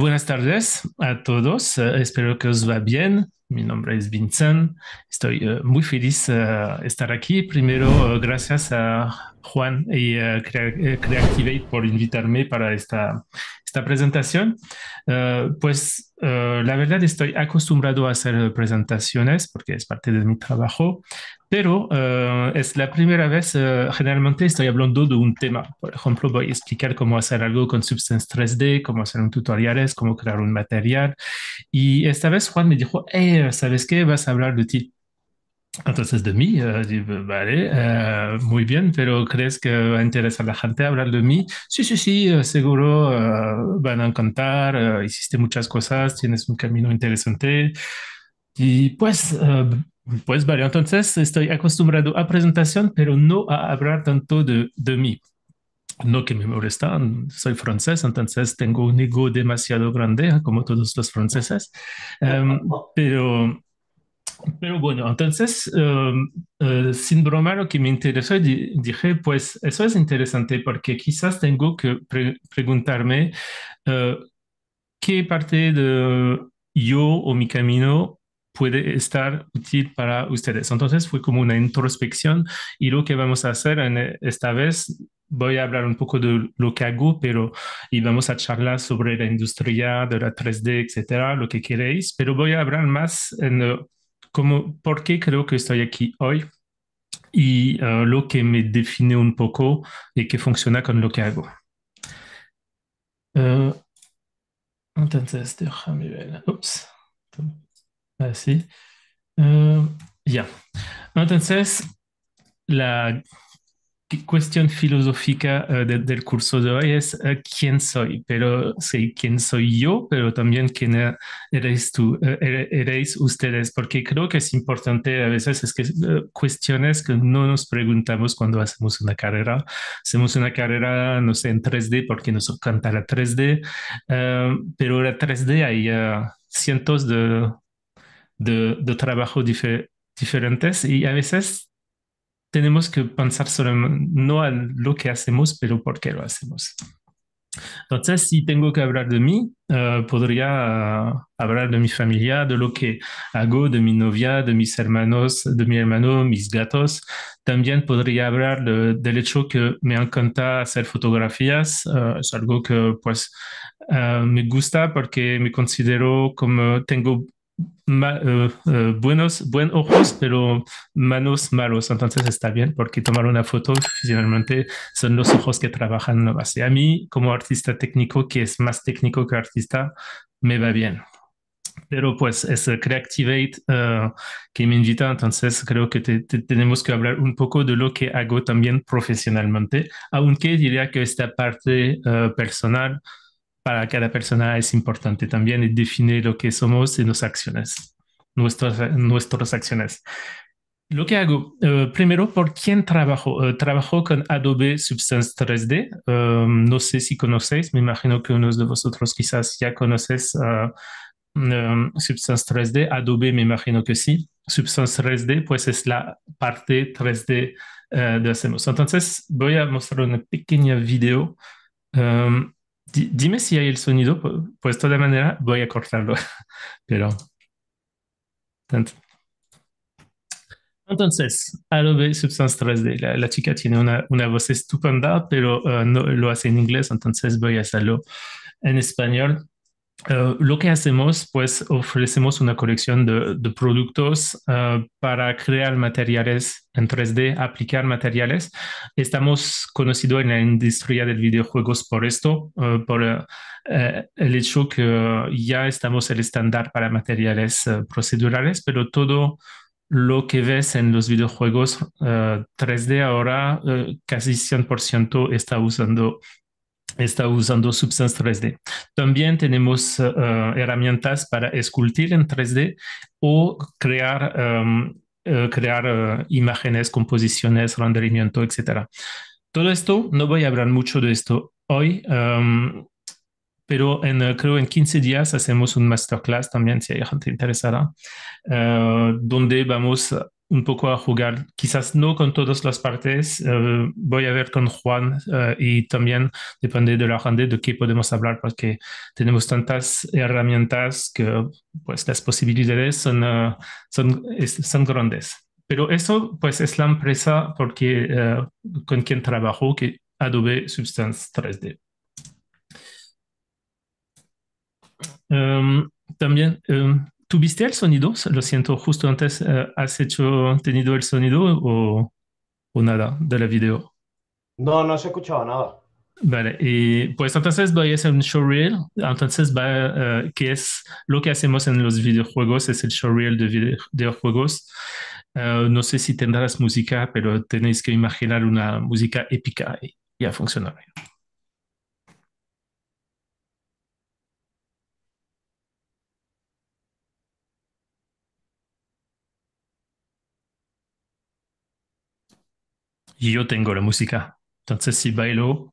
Buenas tardes a todos, eh, espero que os va bien. Mi nombre es Vincent. Estoy eh, muy feliz de eh, estar aquí. Primero, eh, gracias a Juan y creative Creactivate por invitarme para esta, esta presentación. pues la verdad estoy acostumbrado a hacer presentaciones porque es parte de mi trabajo, pero es la primera vez, generalmente estoy hablando de un tema. Por ejemplo, voy a explicar cómo hacer algo con Substance 3D, cómo hacer un tutoriales, cómo crear un material. Y esta vez Juan me dijo, eh, ¿sabes que Vas a hablar de ti. Entonces de mí, eh, vale, eh, muy bien, pero ¿crees que va a interesar a la gente hablar de mí? Sí, sí, sí, eh, seguro van a encantar, hiciste muchas cosas, tienes un camino interesante. Y pues, pues vale, entonces estoy acostumbrado a presentación, pero no a hablar tanto de mí no que me molestan, soy francés, entonces tengo un ego demasiado grande, como todos los franceses. Em, pero, pero bueno, entonces, em, eh, sin broma, lo que me interesó, dije, pues eso es interesante porque quizás tengo que preguntarme eh, qué parte de yo o mi camino puede estar útil para ustedes. Entonces fue como una introspección y lo que vamos a hacer en esta vez voy a hablar un poco de lo que hago, pero y vamos a charlar sobre la industria de la 3D, etcétera, lo que queréis, pero voy a hablar más en cómo, por qué creo que estoy aquí hoy y eh, lo que me define un poco y que funciona con lo que hago. Eh, entonces, déjame ver. Ups. Así. Ah, em, ya. Entonces, la cuestión filosófica eh, del curso de hoy es eh, quién soy, pero sí, quién soy yo, pero también quién e-, eres tú, eh, eres ustedes, porque creo que es importante a veces es que cuestiones que no nos preguntamos cuando hacemos una carrera. Hacemos una carrera, no sé, en 3D porque nos encanta la 3D, em, pero la 3D hay cientos de de, trabajo diferentes y a veces tenemos que pensar solo no a lo que hacemos, pero por qué lo hacemos. Entonces, si tengo que hablar de mí, eh, podría hablar de mi familia, de lo que hago, de mi novia, de mis hermanos, de mi hermano, mis gatos. También podría hablar del hecho que me encanta hacer fotografías. Eh, es algo que pues eh, me gusta porque me considero como tengo eh, eh, buenos, ojos, pero manos malos. Entonces está bien porque tomar una foto finalmente son los ojos que trabajan no A mí, como artista técnico, que es más técnico que artista, me va bien. Pero pues es Creative eh, que me invita, entonces creo que tenemos que hablar un poco de lo que hago también profesionalmente, aunque diría que esta parte personal para cada persona es importante también y lo que somos y nuestras acciones, nuestras, acciones. Lo que hago, eh, primero, ¿por quién trabajo? Eh, trabajo con Adobe Substance 3D. Em, no sé si conocéis, me imagino que unos de vosotros quizás ya conocéis eh, em, Substance 3D. Adobe, me imagino que sí. Substance 3D, pues es la parte 3D de Hacemos. Entonces, voy a mostrar una pequeña video em, dime si hay el sonido, pues de manera voy a cortarlo, pero... Entonces, Adobe Substance 3D, la, chica tiene una, voz estupenda, pero eh, no lo hace en inglés, entonces voy a hacerlo en español. Eh, lo que hacemos, pues ofrecemos una colección de, productos eh, para crear materiales en 3D, aplicar materiales. Estamos conocidos en la industria del videojuegos por esto, eh, por el hecho que ya estamos el estándar para materiales procedurales, pero todo lo que ves en los videojuegos 3D ahora casi 100% está usando está usando Substance 3D. También tenemos eh, eh, herramientas para escultir en 3D o crear, em, eh, crear imágenes, composiciones, renderimiento, etc. Todo esto, no voy a hablar mucho de esto hoy, em, pero en, creo en 15 días hacemos un masterclass también, si hay gente interesada, donde vamos un poco a jugar, quizás no con todas las partes, eh, voy a ver con Juan eh, y también depende de la gente de qué podemos hablar porque tenemos tantas herramientas que pues las posibilidades son, eh, son, son grandes. Pero eso pues es la empresa porque, con quien trabajo, que Adobe Substance 3D. Em, también... Em, ¿Tuviste el sonido? Lo siento, justo antes eh, has hecho, tenido el sonido o, nada de la video. No, no se escuchaba nada. Vale, y pues entonces voy a hacer un showreel. Entonces, va, eh, que es lo que hacemos en los videojuegos? Es el showreel de videojuegos. Eh, no sé si tendrás música, pero tenéis que imaginar una música épica y ya funcionado. yo tengo la música. Entonces, si bailo,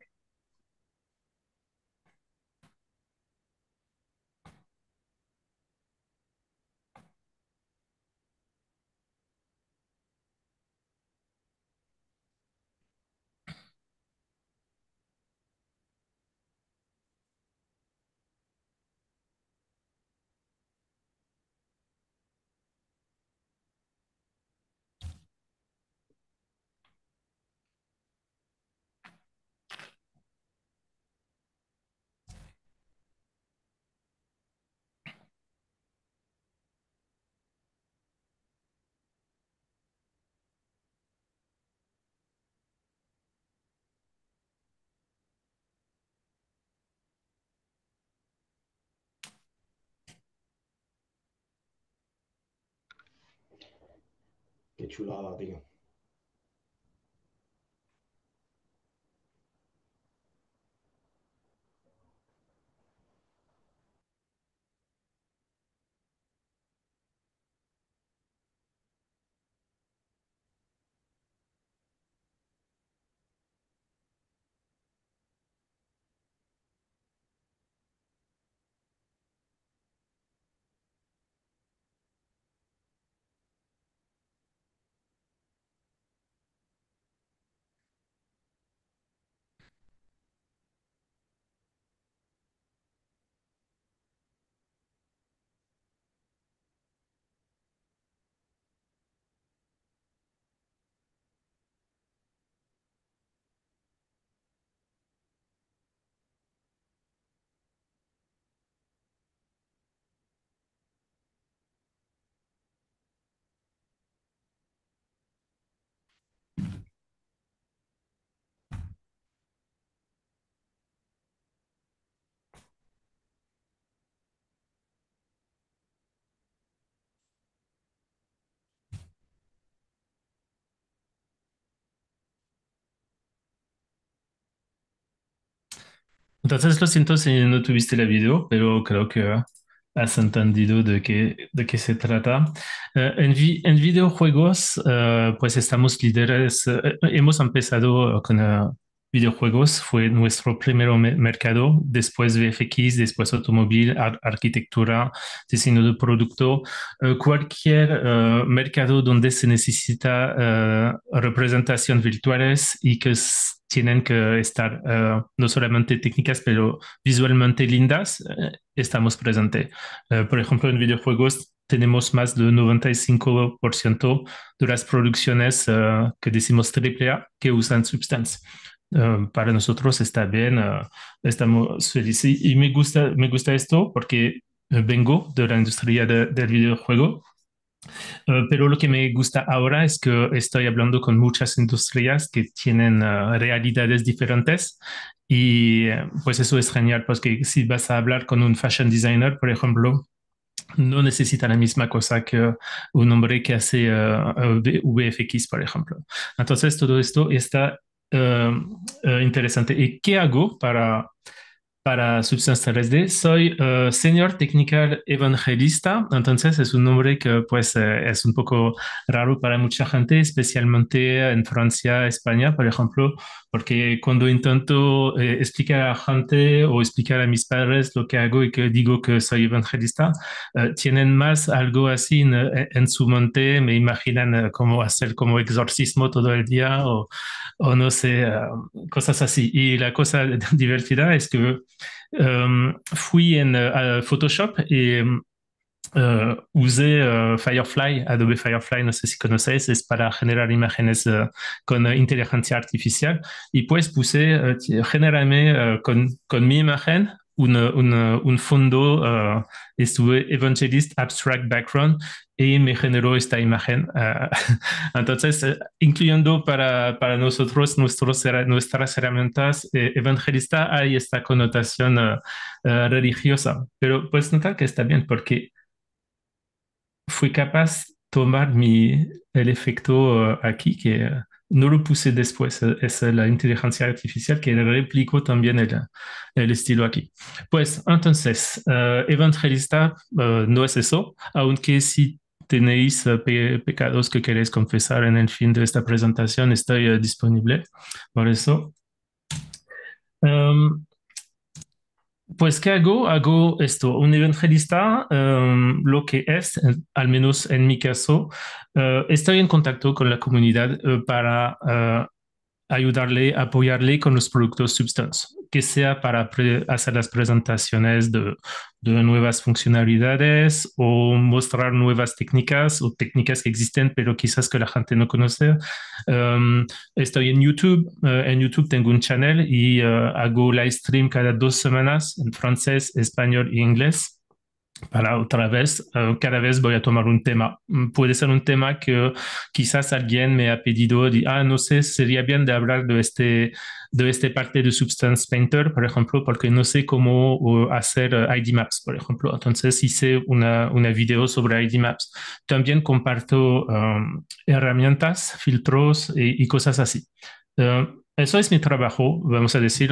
ဖြစ်出လာပါသည် Entonces lo siento si no tuviste la video, pero creo que has entendido de qué, de qué se trata. Eh, en, videojuegos, eh, pues estamos líderes, eh, hemos empezado con videojuegos, fue nuestro primer mercado, después VFX, después automóvil, arquitectura, diseño de producto, cualquier mercado donde se necesita representación virtuales y que tienen que estar eh, no solamente técnicas, pero visualmente lindas, eh, estamos presentes. Eh, por ejemplo, en videojuegos tenemos más del 95% de las producciones que decimos AAA que usan Substance. para nosotros está bien, estamos felices y me gusta, me gusta esto porque vengo de la industria del videojuego eh, pero lo que me gusta ahora es que estoy hablando con muchas industrias que tienen eh, realidades diferentes y eh, pues eso es genial porque si vas a hablar con un fashion designer, por ejemplo, no necesita la misma cosa que un hombre que hace VFX, por ejemplo. Entonces, todo esto está interesante. ¿Y qué hago para para Substance 3D. Soy señor eh, Senior Technical Evangelista, entonces es un nombre que pues eh, es un poco raro para mucha gente, especialmente en Francia, España, por ejemplo, porque cuando intento eh, explicar a la gente o explicar a mis padres lo que hago y que digo que soy evangelista, tienen más algo así en, su mente, me imaginan cómo hacer como exorcismo todo el día o no sé, cosas así. Y la cosa divertida es que Euh, fui en euh, Photoshop y euh, usé Firefly, Adobe Firefly, no sé si conocéis, es para generar imágenes con inteligencia artificial. Y pues puse, generame con, mi imagen un, fondo, estuve Evangelist Abstract Background, y me generó esta imagen. Ah, entonces, eh, incluyendo para, nosotros nuestros, nuestras herramientas eh, evangelista hay esta connotación ah, ah, religiosa, pero pues notar que está bien porque fui capaz de tomar mi, el efecto aquí que... no lo puse después, eh, es la inteligencia artificial que replicó también el, el estilo aquí. Pues entonces, evangelista no es eso, aunque si tenéis pecados que queréis confesar en el fin de esta presentación, Estoy disponible por eso. Em, pues, ¿qué hago? Hago esto. Un evangelista, em, lo que es, al menos en mi caso, eh, estoy en contacto con la comunidad eh, para eh, ayudarle, apoyarle con los productos Substance que sea para hacer las presentaciones de, nuevas funcionalidades o mostrar nuevas técnicas o técnicas que existen pero quizás que la gente no conoce. Um, estoy en YouTube, uh, en YouTube tengo un canal y uh, hago live stream cada dos semanas en francés, español y inglés para otra vez, uh, cada vez voy a tomar un tema. Mm, puede ser un tema que quizás alguien me ha pedido, ah, no sé, sería bien de hablar de este, de esta parte de Substance Painter, por ejemplo, porque no sé cómo hacer eh, ID Maps, por ejemplo. Entonces hice una, una video sobre ID Maps. También comparto um, herramientas, filtros y, cosas así. Eh, eso es mi trabajo, vamos a decir.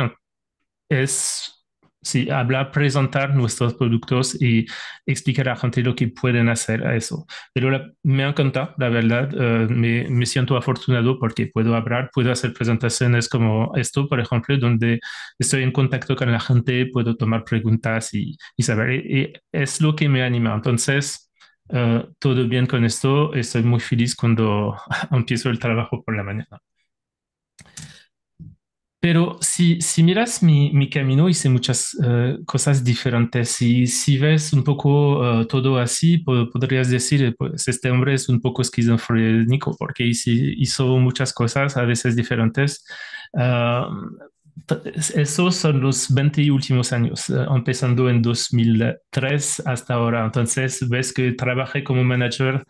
Es Sí, hablar, presentar nuestros productos y explicar a la gente lo que pueden hacer a eso. Pero me encanta, la verdad, eh, me, siento afortunado porque puedo hablar, puedo hacer presentaciones como esto, por ejemplo, donde estoy en contacto con la gente, puedo tomar preguntas y, saber. es lo que me anima. Entonces, eh, todo bien con esto. Estoy muy feliz cuando empiezo el trabajo por la mañana. Pero si, miras mi, camino, hice muchas eh, cosas diferentes y si ves un poco eh, todo así, podrías decir, eh, pues este hombre es un poco esquizofrénico porque hizo, muchas cosas a veces diferentes. esos son los 20 últimos años, empezando en 2003 hasta ahora. Entonces, ves que trabajé como manager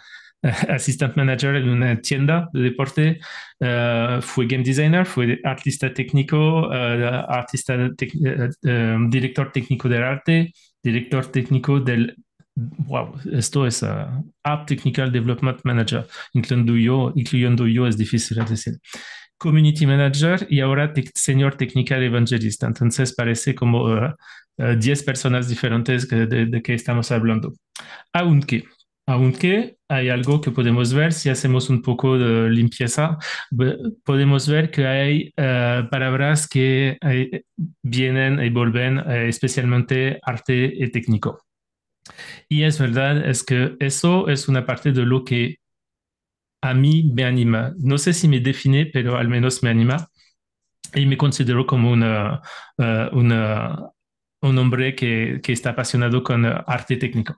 assistant manager en una tienda de deporte, eh, fue game designer, fue artista técnico, eh, artista eh, um, director técnico del arte, director técnico del wow, esto es Art Technical Development Manager, incluyendo yo, incluyendo yo es difícil decir. Community Manager y ahora señor Technical evangelista Entonces parece como 10 personas diferentes de, de que estamos hablando. Aunque aunque hay algo que podemos ver si hacemos un poco de limpieza, podemos ver que hay eh, palabras que eh, vienen y vuelven, eh, especialmente arte y técnico. Y es verdad, es que eso es una parte de lo que a mí me anima. No sé si me define, pero al menos me anima. Y me considero como una, un hombre que, está apasionado con arte técnico.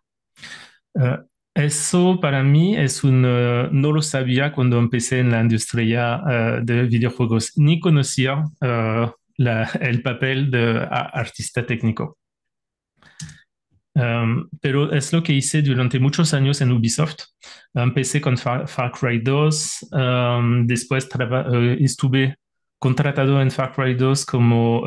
Eso para mí es un... Eh, no lo sabía cuando empecé en la industria eh, de videojuegos, ni conocía eh, el papel de artista técnico. Em, pero es lo que hice durante muchos años en Ubisoft. Empecé con Far, Cry 2, em, después estuve contratado en Far Cry 2 como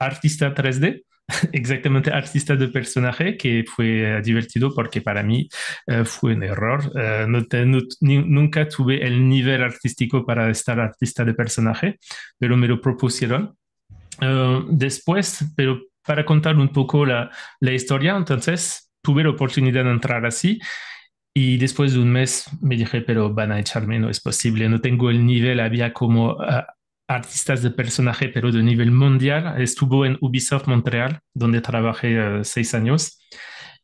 artista 3D exactamente artista de personaje, que fue eh, divertido porque para mí eh, fue un error. Eh, no nunca tuve el nivel artístico para estar artista de personaje, pero me lo propusieron. después, pero para contar un poco la, la historia, entonces tuve la oportunidad de entrar así y después de un mes me dije, pero van a echarme, no es posible, no tengo el nivel, había como ah, artistas de personaje, pero de nivel mundial. Estuvo en Ubisoft Montreal, donde trabajé eh, seis años.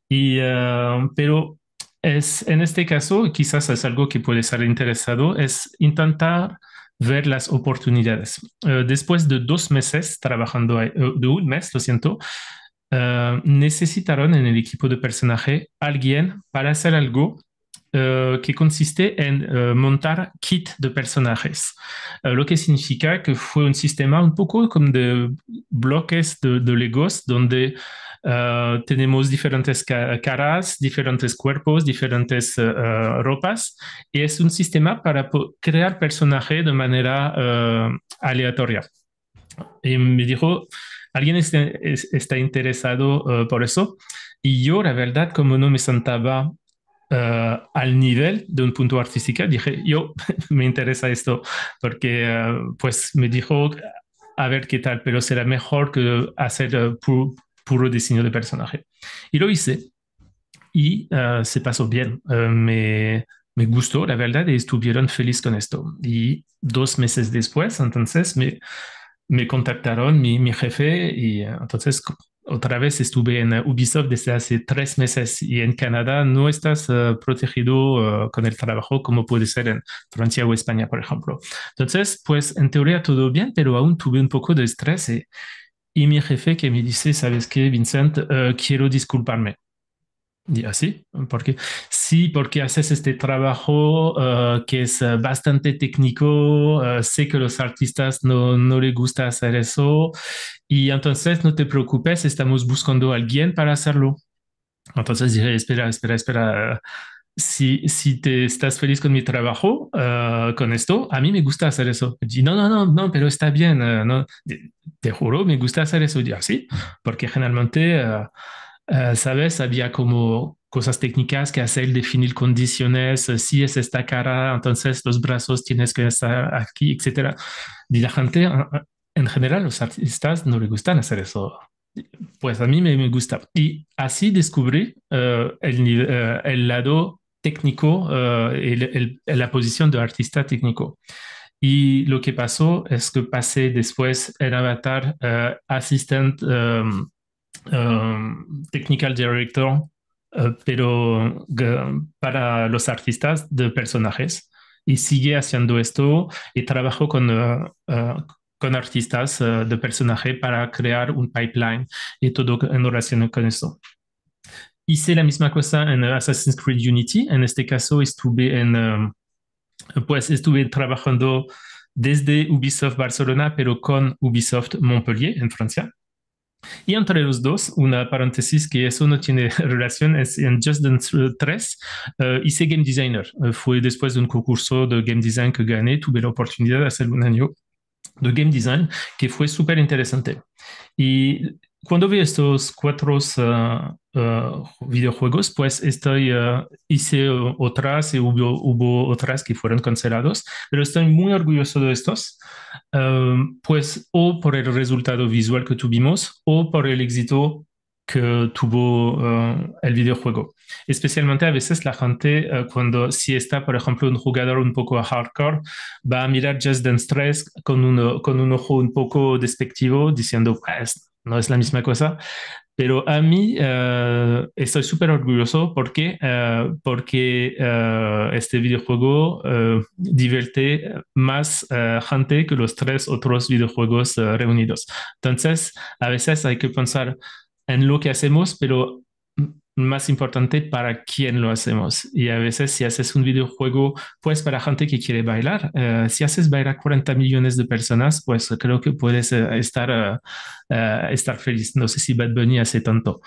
Y, eh, pero es, en este caso, quizás es algo que puede ser interesado, es intentar ver las oportunidades. Eh, después de dos meses trabajando, de un mes, lo siento, necesitaron en el equipo de personaje alguien para hacer algo Euh, que consiste en euh, montar kit de personajes, euh, lo que significa que fue un sistema un poco como de bloques de, Legos donde tenemos diferentes caras, diferentes cuerpos, diferentes eh, eh, ropas y es un sistema para crear personajes de manera eh, aleatoria. Y me dijo, ¿alguien está, interesado por eso? Y yo, la verdad, como no me sentaba eh, al nivel de un punto artístico, dije, yo me interesa esto, porque eh, pues me dijo, a ver qué tal, pero será mejor que hacer eh, puro, diseño de personaje. Y lo hice y se pasó bien. me, me gustó, la verdad, y estuvieron felices con esto. Y dos meses después, entonces, me, me contactaron mi, mi jefe y entonces otra vez estuve en eh, Ubisoft desde hace tres meses y en Canadá no estás eh, protegido eh, con el trabajo como puede ser en Francia o España, por ejemplo. Entonces, pues en teoría todo bien, pero aún tuve un poco de estrés y, mi jefe que me dice, ¿sabes qué, Vincent? quiero disculparme así, porque sí, porque haces este trabajo eh, que es eh, bastante técnico, eh, sé que los artistas no, no les gusta hacer eso y entonces no te preocupes, estamos buscando a alguien para hacerlo. Entonces dije, espera, espera, espera, si, si te estás feliz con mi trabajo, con esto, a mí me gusta hacer eso. Y no, no, no, no, pero está bien, no, te, juro, me gusta hacer eso. ya sí, porque generalmente eh, ¿Sabes? Había como cosas técnicas que hacer, definir condiciones, eh, si es esta cara, entonces los brazos tienes que estar aquí, etc. Y la gente, en general, los artistas no les gustan hacer eso. Pues a mí me, gusta. Y así descubrí eh, el, lado técnico, la posición de artista técnico. Y lo que pasó es que pasé después el avatar assistant. Em, Um, technical director, uh, pero uh, para los artistas de personajes. Y sigue haciendo esto y trabajo con, uh, con artistas de personajes para crear un pipeline y todo en relación con eso. Hice la misma cosa en Assassin's Creed Unity. En este caso estuve en, um, pues estuve trabajando desde Ubisoft Barcelona, pero con Ubisoft Montpellier en Francia. Y entre los dos, una paréntesis que eso no tiene relación, es en Just Dance 3 eh, eh, hice Game Designer. Eh, fue después de un concurso de Game Design que gané, tuve la oportunidad de hacer un año de Game Design que fue súper interesante. Y cuando vi estos cuatro ah, ah, videojuegos, pues estoy, ah, hice otras y hubo, hubo, otras que fueron cancelados, pero estoy muy orgulloso de estos, pues o por el resultado visual que tuvimos o por el éxito que tuvo el videojuego. Especialmente a veces la gente, eh, cuando si está, por ejemplo, un jugador un poco hardcore, va a mirar Just Dance 3 con, uno, con un ojo un poco despectivo, diciendo, pues, no es la misma cosa. Pero a mí eh, estoy súper orgulloso porque, eh, porque este videojuego divierte más gente que los tres otros videojuegos reunidos. Entonces, a veces hay que pensar en lo que hacemos, pero más importante para quién lo hacemos. Y a veces si haces un videojuego, pues para gente que quiere bailar, eh, si haces bailar 40 millones de personas, pues creo que puedes eh, estar, eh, estar feliz. No sé si Bad Bunny hace tanto.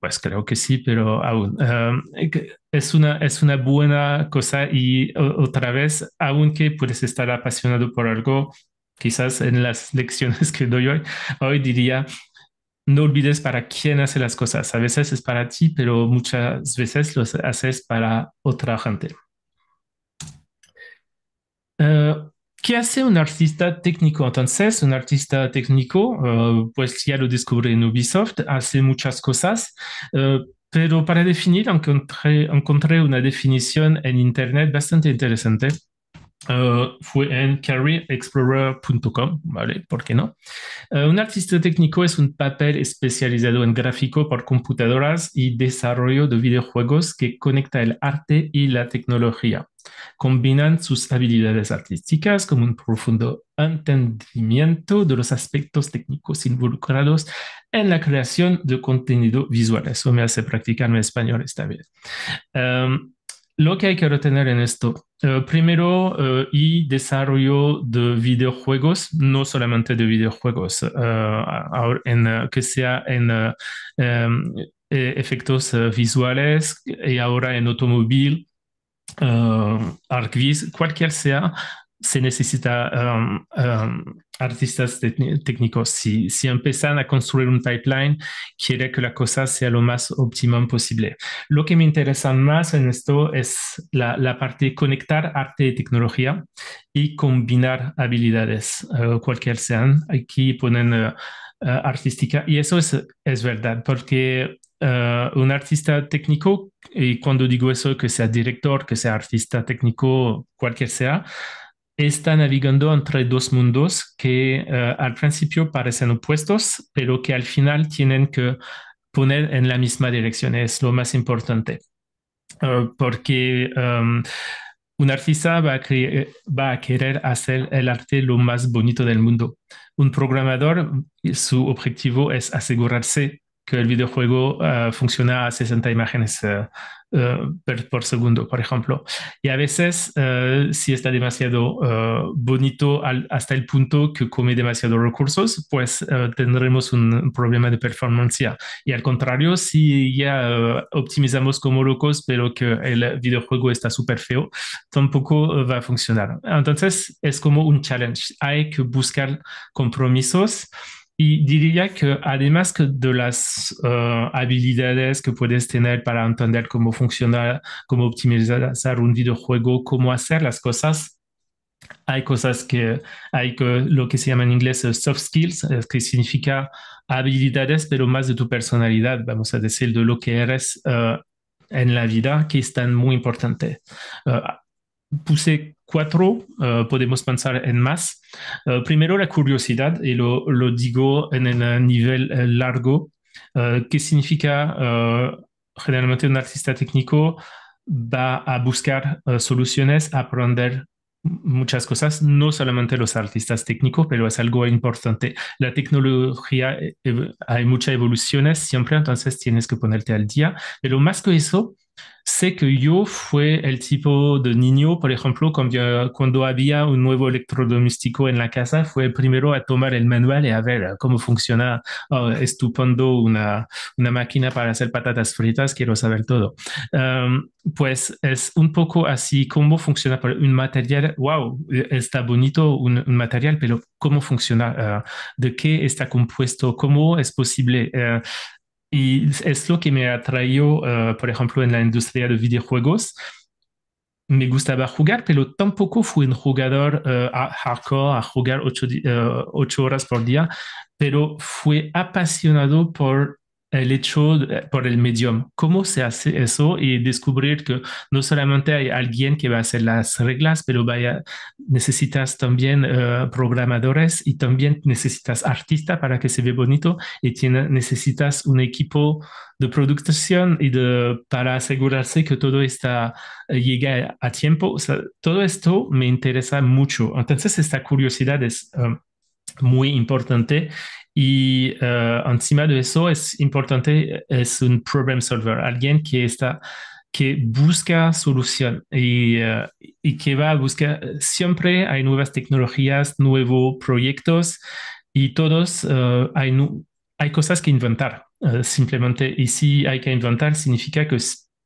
pues creo que sí, pero aún. es, una, es una buena cosa y otra vez, aunque puedes estar apasionado por algo, quizás en las lecciones que doy hoy, hoy diría, no olvides para quién hace las cosas. A veces es para ti, pero muchas veces lo haces para otra gente. Eh, ¿Qué hace un artista técnico? Entonces, un artista técnico, eh, pues ya lo descubrí en Ubisoft, hace muchas cosas, eh, pero para definir encontré, encontré una definición en Internet bastante interesante eh, fue en careerexplorer.com, ¿vale? ¿Por qué no? Eh, un artista técnico es un papel especializado en gráfico por computadoras y desarrollo de videojuegos que conecta el arte y la tecnología. Combinan sus habilidades artísticas con un profundo entendimiento de los aspectos técnicos involucrados en la creación de contenido visual. Eso me hace practicar mi español esta vez. Em, lo que hay que retener en esto eh, primero, eh, y desarrollo de videojuegos, no solamente de videojuegos, eh, en, que sea en em, e, efectos visuales y ahora en automóvil, ArcVis, cualquier sea se necesita um, um, artistas técnicos. Si, si, empiezan a construir un pipeline, quiere que la cosa sea lo más óptima posible. Lo que me interesa más en esto es la, parte de conectar arte y tecnología y combinar habilidades, cualquiera eh, cualquier sean. Aquí ponen eh, eh, artística y eso es, verdad, porque un artista técnico, y cuando digo eso, que sea director, que sea artista técnico, cualquier sea, está navegando entre dos mundos que eh, al principio parecen opuestos, pero que al final tienen que poner en la misma dirección. Es lo más importante. Eh, porque em, un artista va a, querer hacer el arte lo más bonito del mundo. Un programador, su objetivo es asegurarse que el videojuego eh, funciona a 60 imágenes eh, por segundo, por ejemplo. Y a veces, eh, si está demasiado eh, bonito hasta el punto que come demasiados recursos, pues tendremos un problema de performance. Y al contrario, si ya optimizamos como locos, pero que el videojuego está súper feo, tampoco va a funcionar. Entonces, es como un challenge. Hay que buscar compromisos. Y diría que además que de las eh, habilidades que puedes tener para entender cómo funciona, cómo optimizar un videojuego, cómo hacer las cosas, hay cosas que hay que lo que se llama en inglés soft skills, que significa habilidades, pero más de tu personalidad, vamos a decir, de lo que eres eh, en la vida, que es tan muy importante. Eh, puse cuatro, eh, podemos pensar en más. Eh, primero la curiosidad, y lo, digo en el nivel eh, largo, qué significa generalmente un artista técnico va a buscar soluciones, aprender muchas cosas, no solamente los artistas técnicos, pero es algo importante. La tecnología, hay muchas evoluciones siempre, entonces tienes que ponerte al día, pero más que eso, sé que yo fue el tipo de niño, por ejemplo, cuando, había un nuevo electrodoméstico en la casa, fue primero a tomar el manual y a ver ah, cómo funciona ah, estupendo una, máquina para hacer patatas fritas, quiero saber todo. Em, pues es un poco así cómo funciona un material, wow, e, está bonito un, material, pero cómo funciona, ah, de qué está compuesto, cómo es posible. Eh, y es lo que me atrajo, eh, por ejemplo, en la industria de videojuegos. Me gustaba jugar, pero tampoco fui un jugador eh, a hardcore, a jugar ocho, eh, ocho horas por día, pero fui apasionado por el hecho eh, por el medium. ¿Cómo se hace eso? Y descubrir que no solamente hay alguien que va a hacer las reglas, pero vaya, necesitas también eh, programadores y también necesitas artistas para que se vea bonito y tiene, necesitas un equipo de producción y de, para asegurarse que todo está, eh, llega a tiempo. todo esto me interesa mucho. Entonces, esta curiosidad es... muy importante y eh, encima de eso es importante, es un problem solver, alguien que está que busca solución y, eh, que va a buscar, siempre hay nuevas tecnologías, nuevos proyectos y todos eh, hay, hay cosas que inventar, simplemente. Y si hay que inventar, significa que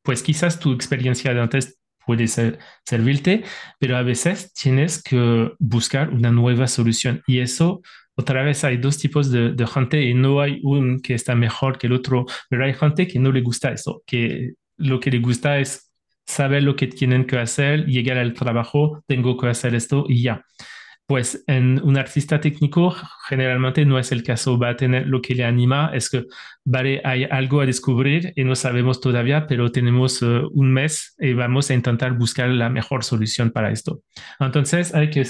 pues quizás tu experiencia de antes puede servirte, pero a veces tienes que buscar una nueva solución y eso otra vez hay dos tipos de, gente y no hay un que está mejor que el otro, pero hay gente que no le gusta eso, que lo que le gusta es saber lo que tienen que hacer, llegar al trabajo, tengo que hacer esto y ya pues en un artista técnico generalmente no es el caso, va a tener lo que le anima, es que, vale, hay algo a descubrir y no sabemos todavía, pero tenemos eh, un mes y vamos a intentar buscar la mejor solución para esto. Entonces hay que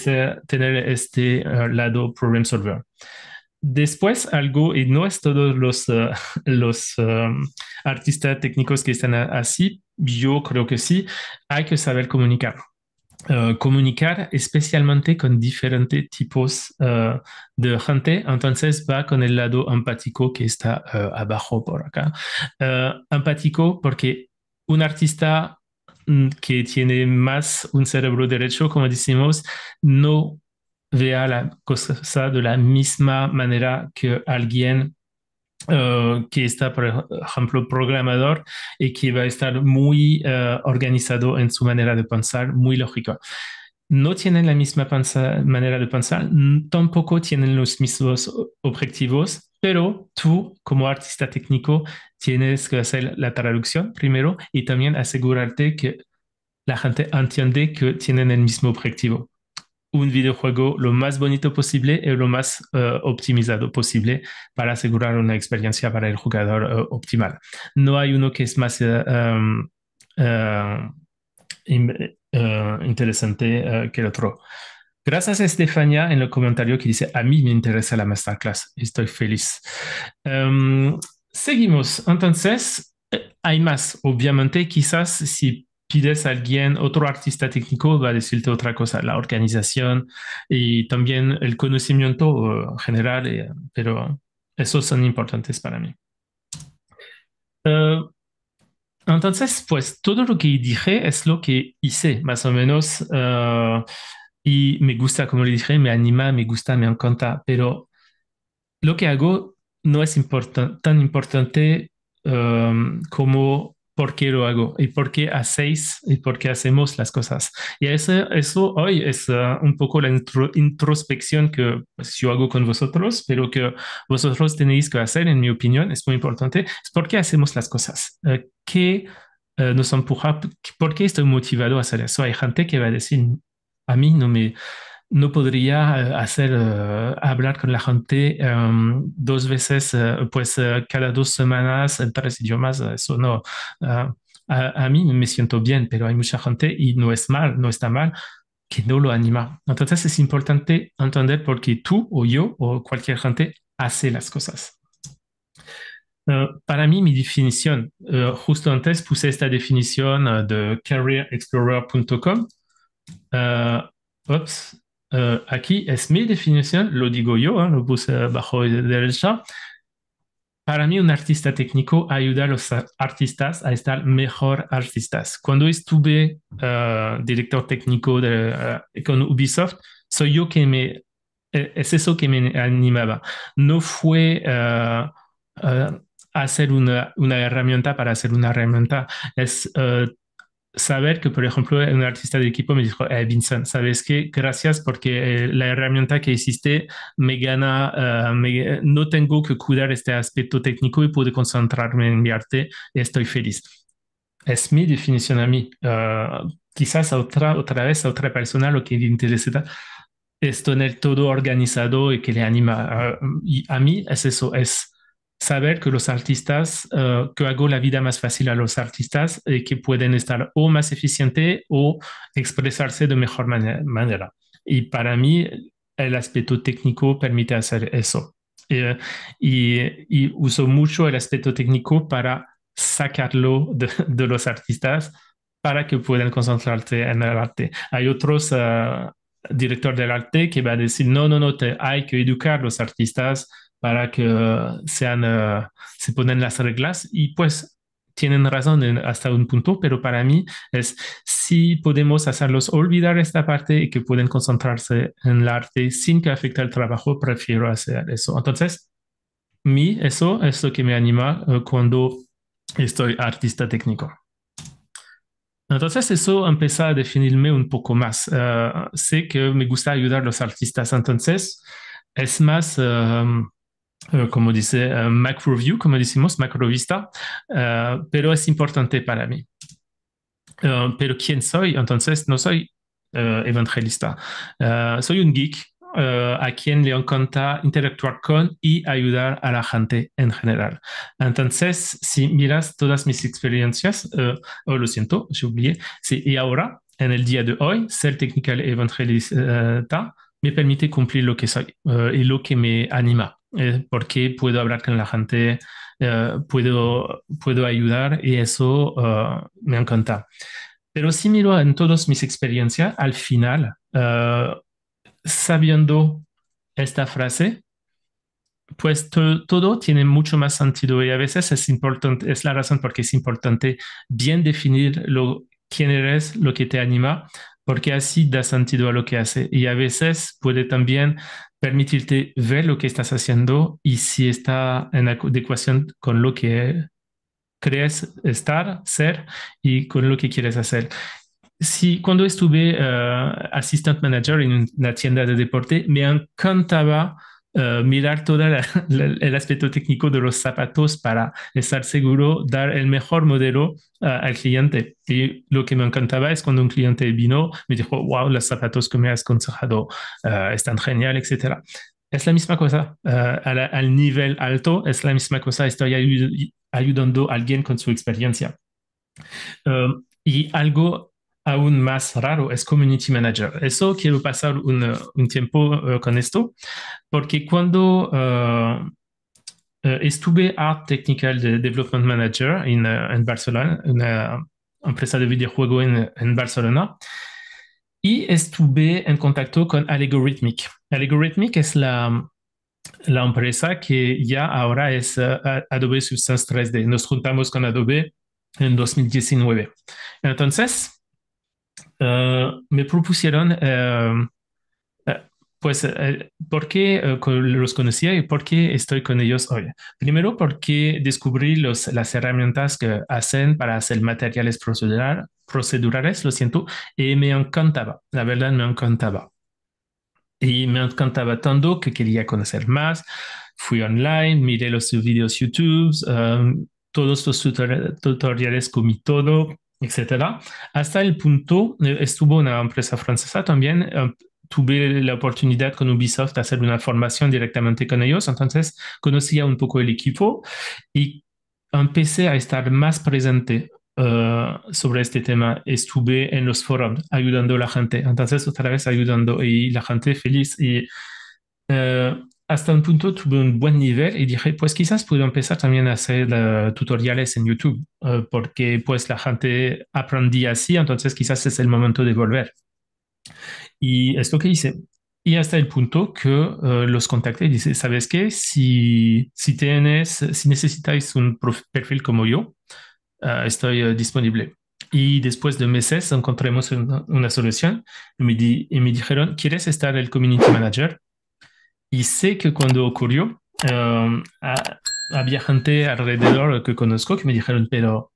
tener este eh, lado problem solver. Después algo, y no es todos los, eh, los em, artistas técnicos que están así, yo creo que sí, hay que saber comunicar eh, comunicar especialmente con diferentes tipos eh, de gente, entonces va con el lado empático que está eh, abajo por acá. empático porque un artista mm, que tiene más un cerebro derecho, como decimos, no vea la cosa de la misma manera que alguien eh, que está, por ejemplo, programador y que va a estar muy eh, organizado en su manera de pensar, muy lógico. No tienen la misma manera de pensar, tampoco tienen los mismos objetivos, pero tú como artista técnico tienes que hacer la traducción primero y también asegurarte que la gente entiende que tienen el mismo objetivo un videojuego lo más bonito posible y lo más eh, optimizado posible para asegurar una experiencia para el jugador eh, optimal. No hay uno que es más eh, em, interesante que el otro. Gracias a Estefania en el comentario que dice, a mí me interesa la masterclass, estoy feliz. Em, seguimos, entonces, hay más, obviamente, quizás si pides a alguien, otro artista técnico va a decirte otra cosa, la organización y también el conocimiento eh, general, eh, pero esos son importantes para mí. Eh, entonces, pues todo lo que dije es lo que hice, más o menos, y me gusta, como le dije, me anima, me gusta, me encanta, pero lo que hago no es tan importante como por qué lo hago y por qué hacéis y por qué hacemos las cosas. Y eso, eso hoy es ah, un poco la introspección que pues, yo hago con vosotros, pero que vosotros tenéis que hacer, en mi opinión, es muy importante, es por qué hacemos las cosas. Eh, ¿Qué eh, nos empuja? ¿Por qué estoy motivado a hacer eso? Hay gente que va a decir, a mí no me no podría eh, hacer eh, hablar con la gente em, dos veces, eh, pues cada dos semanas en tres idiomas, eso no. A, mí me siento bien, pero hay mucha gente y no es mal, no está mal que no lo anima. Entonces es importante entender por qué tú o yo o cualquier gente hace las cosas. para mí, mi definición, justo antes puse esta definición de careerexplorer.com. ups, Euh, aquí es mi definición, lo digo yo, ¿eh? lo puse bajo el derecha. Para mí, un artista técnico ayuda a los artistas a estar mejor artistas. Cuando estuve uh, director técnico uh, con Ubisoft, soy yo que me... Eh, es eso que me animaba. No fue uh, hacer una, herramienta para hacer una herramienta, es saber que, por ejemplo, un artista de equipo me dijo, eh, Vincent, ¿sabes qué? Gracias porque eh, la herramienta que hiciste me gana, eh, no tengo que cuidar este aspecto técnico y puedo concentrarme en mi arte, y estoy feliz. Es mi definición a mí. Eh, quizás otra, otra vez a otra persona lo que le interesa es tener todo organizado y que le anima. y a mí es eso, es saber que los artistas, eh, que hago la vida más fácil a los artistas y que pueden estar o más eficientes o expresarse de mejor manera. Y para mí, el aspecto técnico permite hacer eso. Eh, y, y, uso mucho el aspecto técnico para sacarlo de, los artistas para que puedan concentrarse en el arte. Hay otros eh, directores del arte que va a decir, no, no, no, hay que educar a los artistas para que eh, sean, eh, se ponen las reglas y pues tienen razón hasta un punto, pero para mí es si podemos hacerlos olvidar esta parte y que pueden concentrarse en el arte sin que afecte al trabajo, prefiero hacer eso. Entonces, mi eso es lo que me anima eh, cuando estoy artista técnico. Entonces eso empezó a definirme un poco más. sé que me gusta ayudar a los artistas, entonces es más... Em, eh, como dice macro eh, MacroView, como decimos, Macrovista, vista eh, pero es importante para mí. pero ¿quién soy? Entonces, no soy evangelista. soy un geek a quien le encanta interactuar con y ayudar a la gente en general. Entonces, si miras todas mis experiencias, o oh, lo siento, se oublié, y ahora, en el día de hoy, ser technical evangelista me permite cumplir lo que soy y lo que me anima porque puedo hablar con la gente, eh, puedo, puedo ayudar y eso eh, me encanta. Pero si miro en todas mis experiencias, al final, eh, sabiendo esta frase, pues todo tiene mucho más sentido y a veces es importante, es la razón por qué es importante bien definir lo, quién eres, lo que te anima, porque así da sentido a lo que hace. Y a veces puede también permitirte ver lo que estás haciendo y si está en adecuación con lo que crees estar, ser y con lo que quieres hacer. Si cuando estuve eh, assistant manager en una tienda de deporte, me encantaba eh, mirar todo el aspecto técnico de los zapatos para estar seguro, dar el mejor modelo eh, al cliente. Y lo que me encantaba es cuando un cliente vino, me dijo, wow, los zapatos que me has aconsejado eh, están genial, etc. Es la misma cosa, al nivel alto es la misma cosa, estoy ayudando a alguien con su experiencia. y algo aún más raro es Community Manager. Eso quiero pasar un, tiempo eh, con esto, porque cuando eh, eh, estuve Art Technical Development Manager en, en Barcelona, una empresa de videojuego en, Barcelona, y estuve en contacto con Algorithmic. Algorithmic es la, la empresa que ya ahora es Adobe Substance 3D. Nos juntamos con Adobe en 2019. Entonces, eh, me propusieron, eh, eh, pues, por qué los conocía y por qué estoy con ellos hoy. Primero, porque descubrí los, las herramientas que hacen para hacer materiales procedurales, lo siento, y me encantaba, la verdad me encantaba. Y me encantaba tanto que quería conocer más. Fui online, miré los videos YouTube, todos los tutoriales, comí todo, etcétera. Hasta el punto, eh, estuvo una empresa francesa también, eh, tuve la oportunidad con Ubisoft de hacer una formación directamente con ellos, entonces conocía un poco el equipo y empecé a estar más presente eh, sobre este tema. Estuve en los foros ayudando a la gente, entonces otra vez ayudando y la gente feliz y hasta un punto tuve un buen nivel y dije, pues quizás puedo empezar también a hacer eh, tutoriales en YouTube, eh, porque pues la gente aprendía así, entonces quizás es el momento de volver. Y es lo que hice. Y hasta el punto que eh, los contacté y dice, ¿sabes qué? Si, si, tienes, si necesitáis un perfil como yo, estoy disponible. Y después de meses encontramos una, solución y me, y me dijeron, ¿quieres estar el community manager? Y sé que cuando ocurrió, em, había gente alrededor que conozco que me dijeron, pero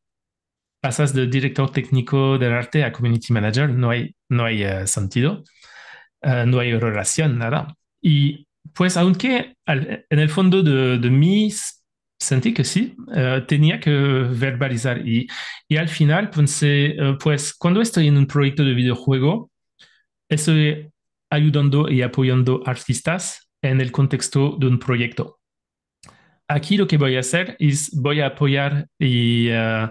pasas de director técnico del arte a community manager, no hay, no eh, sentido, eh, no hay relación, nada. Y pues aunque en el fondo de, mí sentí que sí, eh, tenía que verbalizar y, y al final pensé, pues cuando estoy en un proyecto de videojuego, estoy ayudando y apoyando artistas en el contexto de un proyecto. Aquí lo que voy a hacer es voy a apoyar y, eh,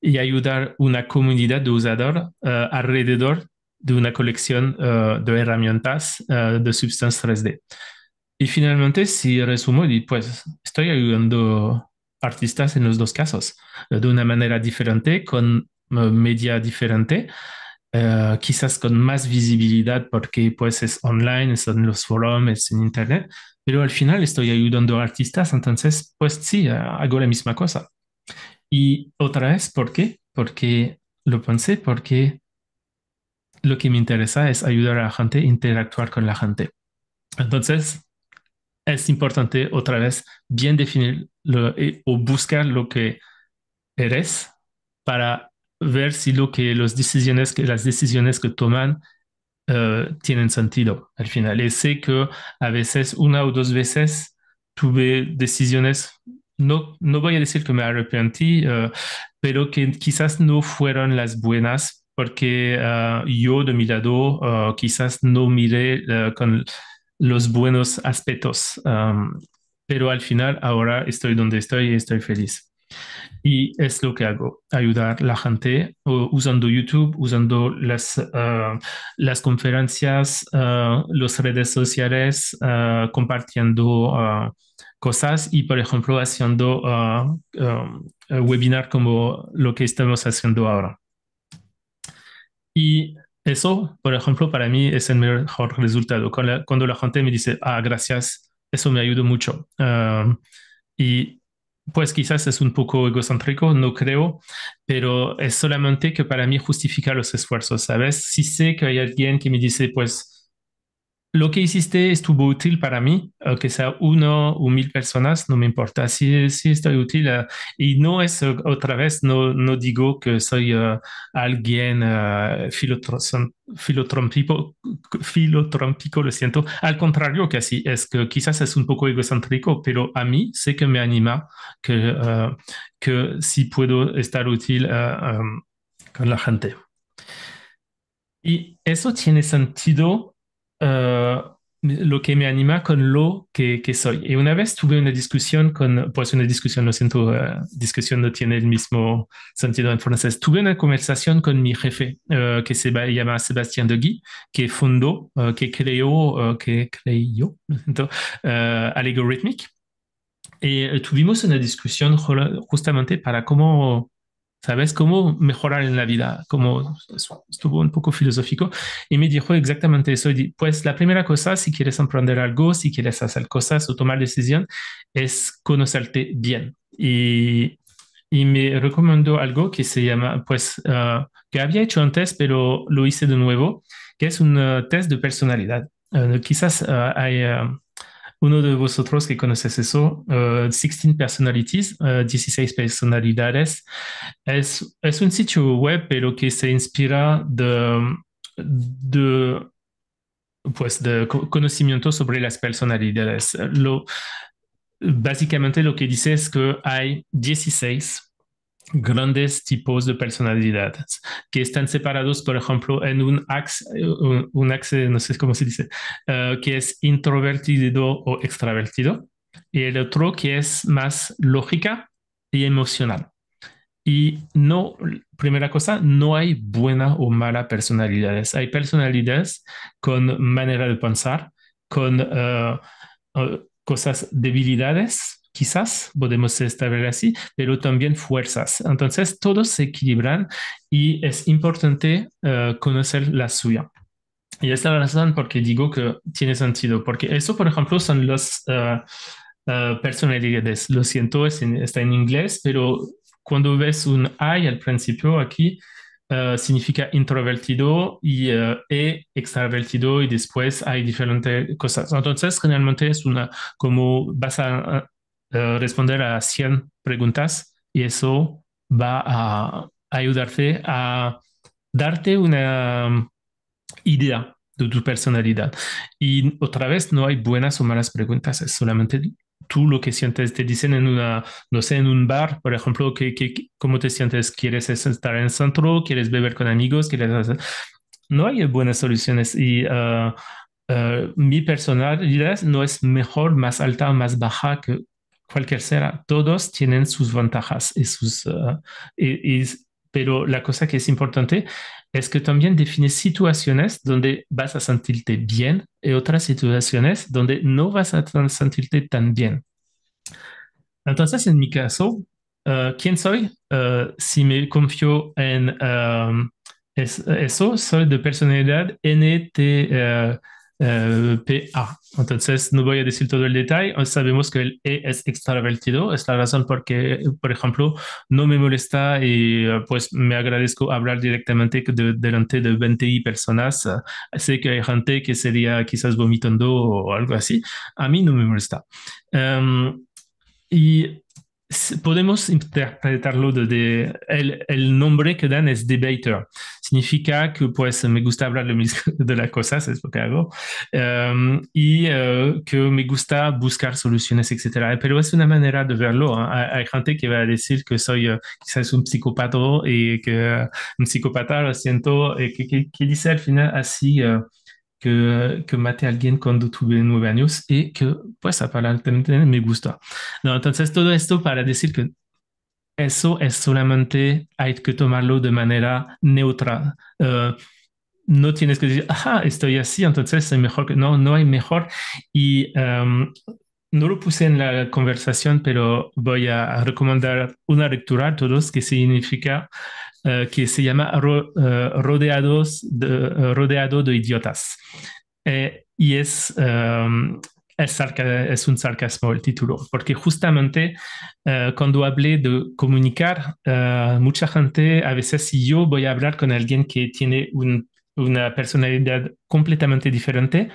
y ayudar una comunidad de usadores eh, alrededor de una colección eh, de herramientas de Substance 3D. Y finalmente, si resumo, pues estoy ayudando artistas en los dos casos, de una manera diferente, con media diferente, eh, quizás con más visibilidad porque pues es online, es los foros, es en internet, pero al final estoy ayudando a artistas, entonces pues sí, eh, hago la misma cosa. Y otra vez, ¿por qué? Porque lo pensé, porque lo que me interesa es ayudar a la gente, interactuar con la gente. Entonces, es importante otra vez bien definir eh, o buscar lo que eres para ver si lo que, decisiones, que las decisiones que toman eh, tienen sentido al final. Y sé que a veces, una o dos veces, tuve decisiones, no, no voy a decir que me arrepentí, eh, pero que quizás no fueron las buenas porque eh, yo de mi lado quizás no miré con los buenos aspectos. pero al final ahora estoy donde estoy y estoy feliz. Y es lo que hago, ayudar a la gente usando YouTube, usando las, ah, las conferencias, ah, las redes sociales, ah, compartiendo cosas y, por ejemplo, haciendo um, webinar como lo que estamos haciendo ahora. Y eso, por ejemplo, para mí es el mejor resultado. Cuando la, gente me dice, ah, gracias, eso me ayudó mucho. y pues quizás es un poco egocéntrico, no creo, pero es solamente que para mí justifica los esfuerzos, ¿sabes? Si sé que hay alguien que me dice, pues lo que hiciste estuvo útil para mí, que sea uno o mil personas, no me importa, si estoy útil. Eh, y no es, eh, otra vez, no, no digo que soy eh, alguien uh, filotrómpico, lo siento. Al contrario, que así es que quizás es un poco egocéntrico, pero a mí sé que me anima que, que sí puedo estar útil em, con la gente. Y eso tiene sentido eh, lo que me anima con lo que, soy. Y una vez tuve una discusión con, pues una discusión, lo siento, eh, discusión no tiene el mismo sentido en francés. Tuve una conversación con mi jefe, eh, que se llama Sebastián Degui, que fundó, que creó, que creó, Algorithmic. Y tuvimos una discusión justamente para cómo ¿Sabes cómo mejorar en la vida? Como estuvo un poco filosófico y me dijo exactamente eso. Pues la primera cosa, si quieres emprender algo, si quieres hacer cosas o tomar decisión, es conocerte bien. Y, me recomendó algo que se llama, pues, ah, que había hecho antes, pero lo hice de nuevo, que es un ah, test de personalidad. Ah, quizás hay uno de vosotros que conoces eso, 16 eh, Personalities, 16 eh, personalidades, es, un sitio web, pero que se inspira de, de pues de conocimiento sobre las personalidades. Lo, básicamente lo que dice es que hay 16 grandes tipos de personalidades que están separados, por ejemplo, en un axe, eh, un, no sé cómo se dice, eh, que es introvertido o extravertido, y el otro que es más lógica y emocional. Y no, primera cosa, no hay buena o mala personalidades. Hay personalidades con manera de pensar, con eh, cosas, debilidades, quizás podemos establecer así, pero también fuerzas. Entonces, todos se equilibran y es importante eh, conocer la suya. Y es la razón porque digo que tiene sentido, porque eso, por ejemplo, son las eh, eh, personalidades. Lo siento, está en inglés, pero cuando ves un I al principio aquí, significa introvertido y e extravertido y después hay diferentes cosas. Entonces, generalmente es una como vas a eh, responder a 100 preguntas y eso va a ayudarte a darte una mm, idea de tu personalidad. Y otra vez, no hay buenas o malas preguntas, es solamente tú lo que sientes. Te dicen en una, no sé, en un bar, por ejemplo, que, cómo te sientes, quieres estar en el centro, quieres beber con amigos, quieres No hay buenas soluciones y eh, eh, mi personalidad no es mejor, más alta, más baja que cualquier sea, todos tienen sus ventajas y sus... Eh, pero la cosa que es importante es que también defines situaciones donde vas a sentirte bien y otras situaciones donde no vas a sentirte tan bien. Entonces, en mi caso, eh, ¿quién soy? Eh, si me confío en eso, soy de personalidad NT. PA. Entonces, no voy a decir todo el detalle. Sabemos que el E es extravertido. Es la razón por que, por ejemplo, no me molesta y pues me agradezco hablar directamente de, delante de 20 personas. Sé que hay gente que sería quizás vomitando o algo así. A mí no me molesta. Em, y podemos interpretarlo de… el, el, nombre que dan es debater. Significa que pues me gusta hablar de las cosas, es lo que hago, em, y eh, que me gusta buscar soluciones, etc. Pero es una manera de verlo. ¿eh? Hay, gente que va a decir que soy eh, quizás un psicópata y que un psicópata, lo siento, que, que, dice al final así, que, maté a alguien cuando tuve nueve años y que pues aparentemente me gusta. No, entonces todo esto para decir que eso es solamente hay que tomarlo de manera neutra. Eh, no tienes que decir, ajá, estoy así, entonces es mejor que no, no hay mejor. Y em, no lo puse en la conversación, pero voy a recomendar una lectura a todos que significa eh, que se llama eh, rodeados de, eh, Rodeado de Idiotas. y es, es, un sarcasmo el título, porque justamente cuando hablé de comunicar, mucha gente, a veces si yo voy a hablar con alguien que tiene una personalidad completamente diferente,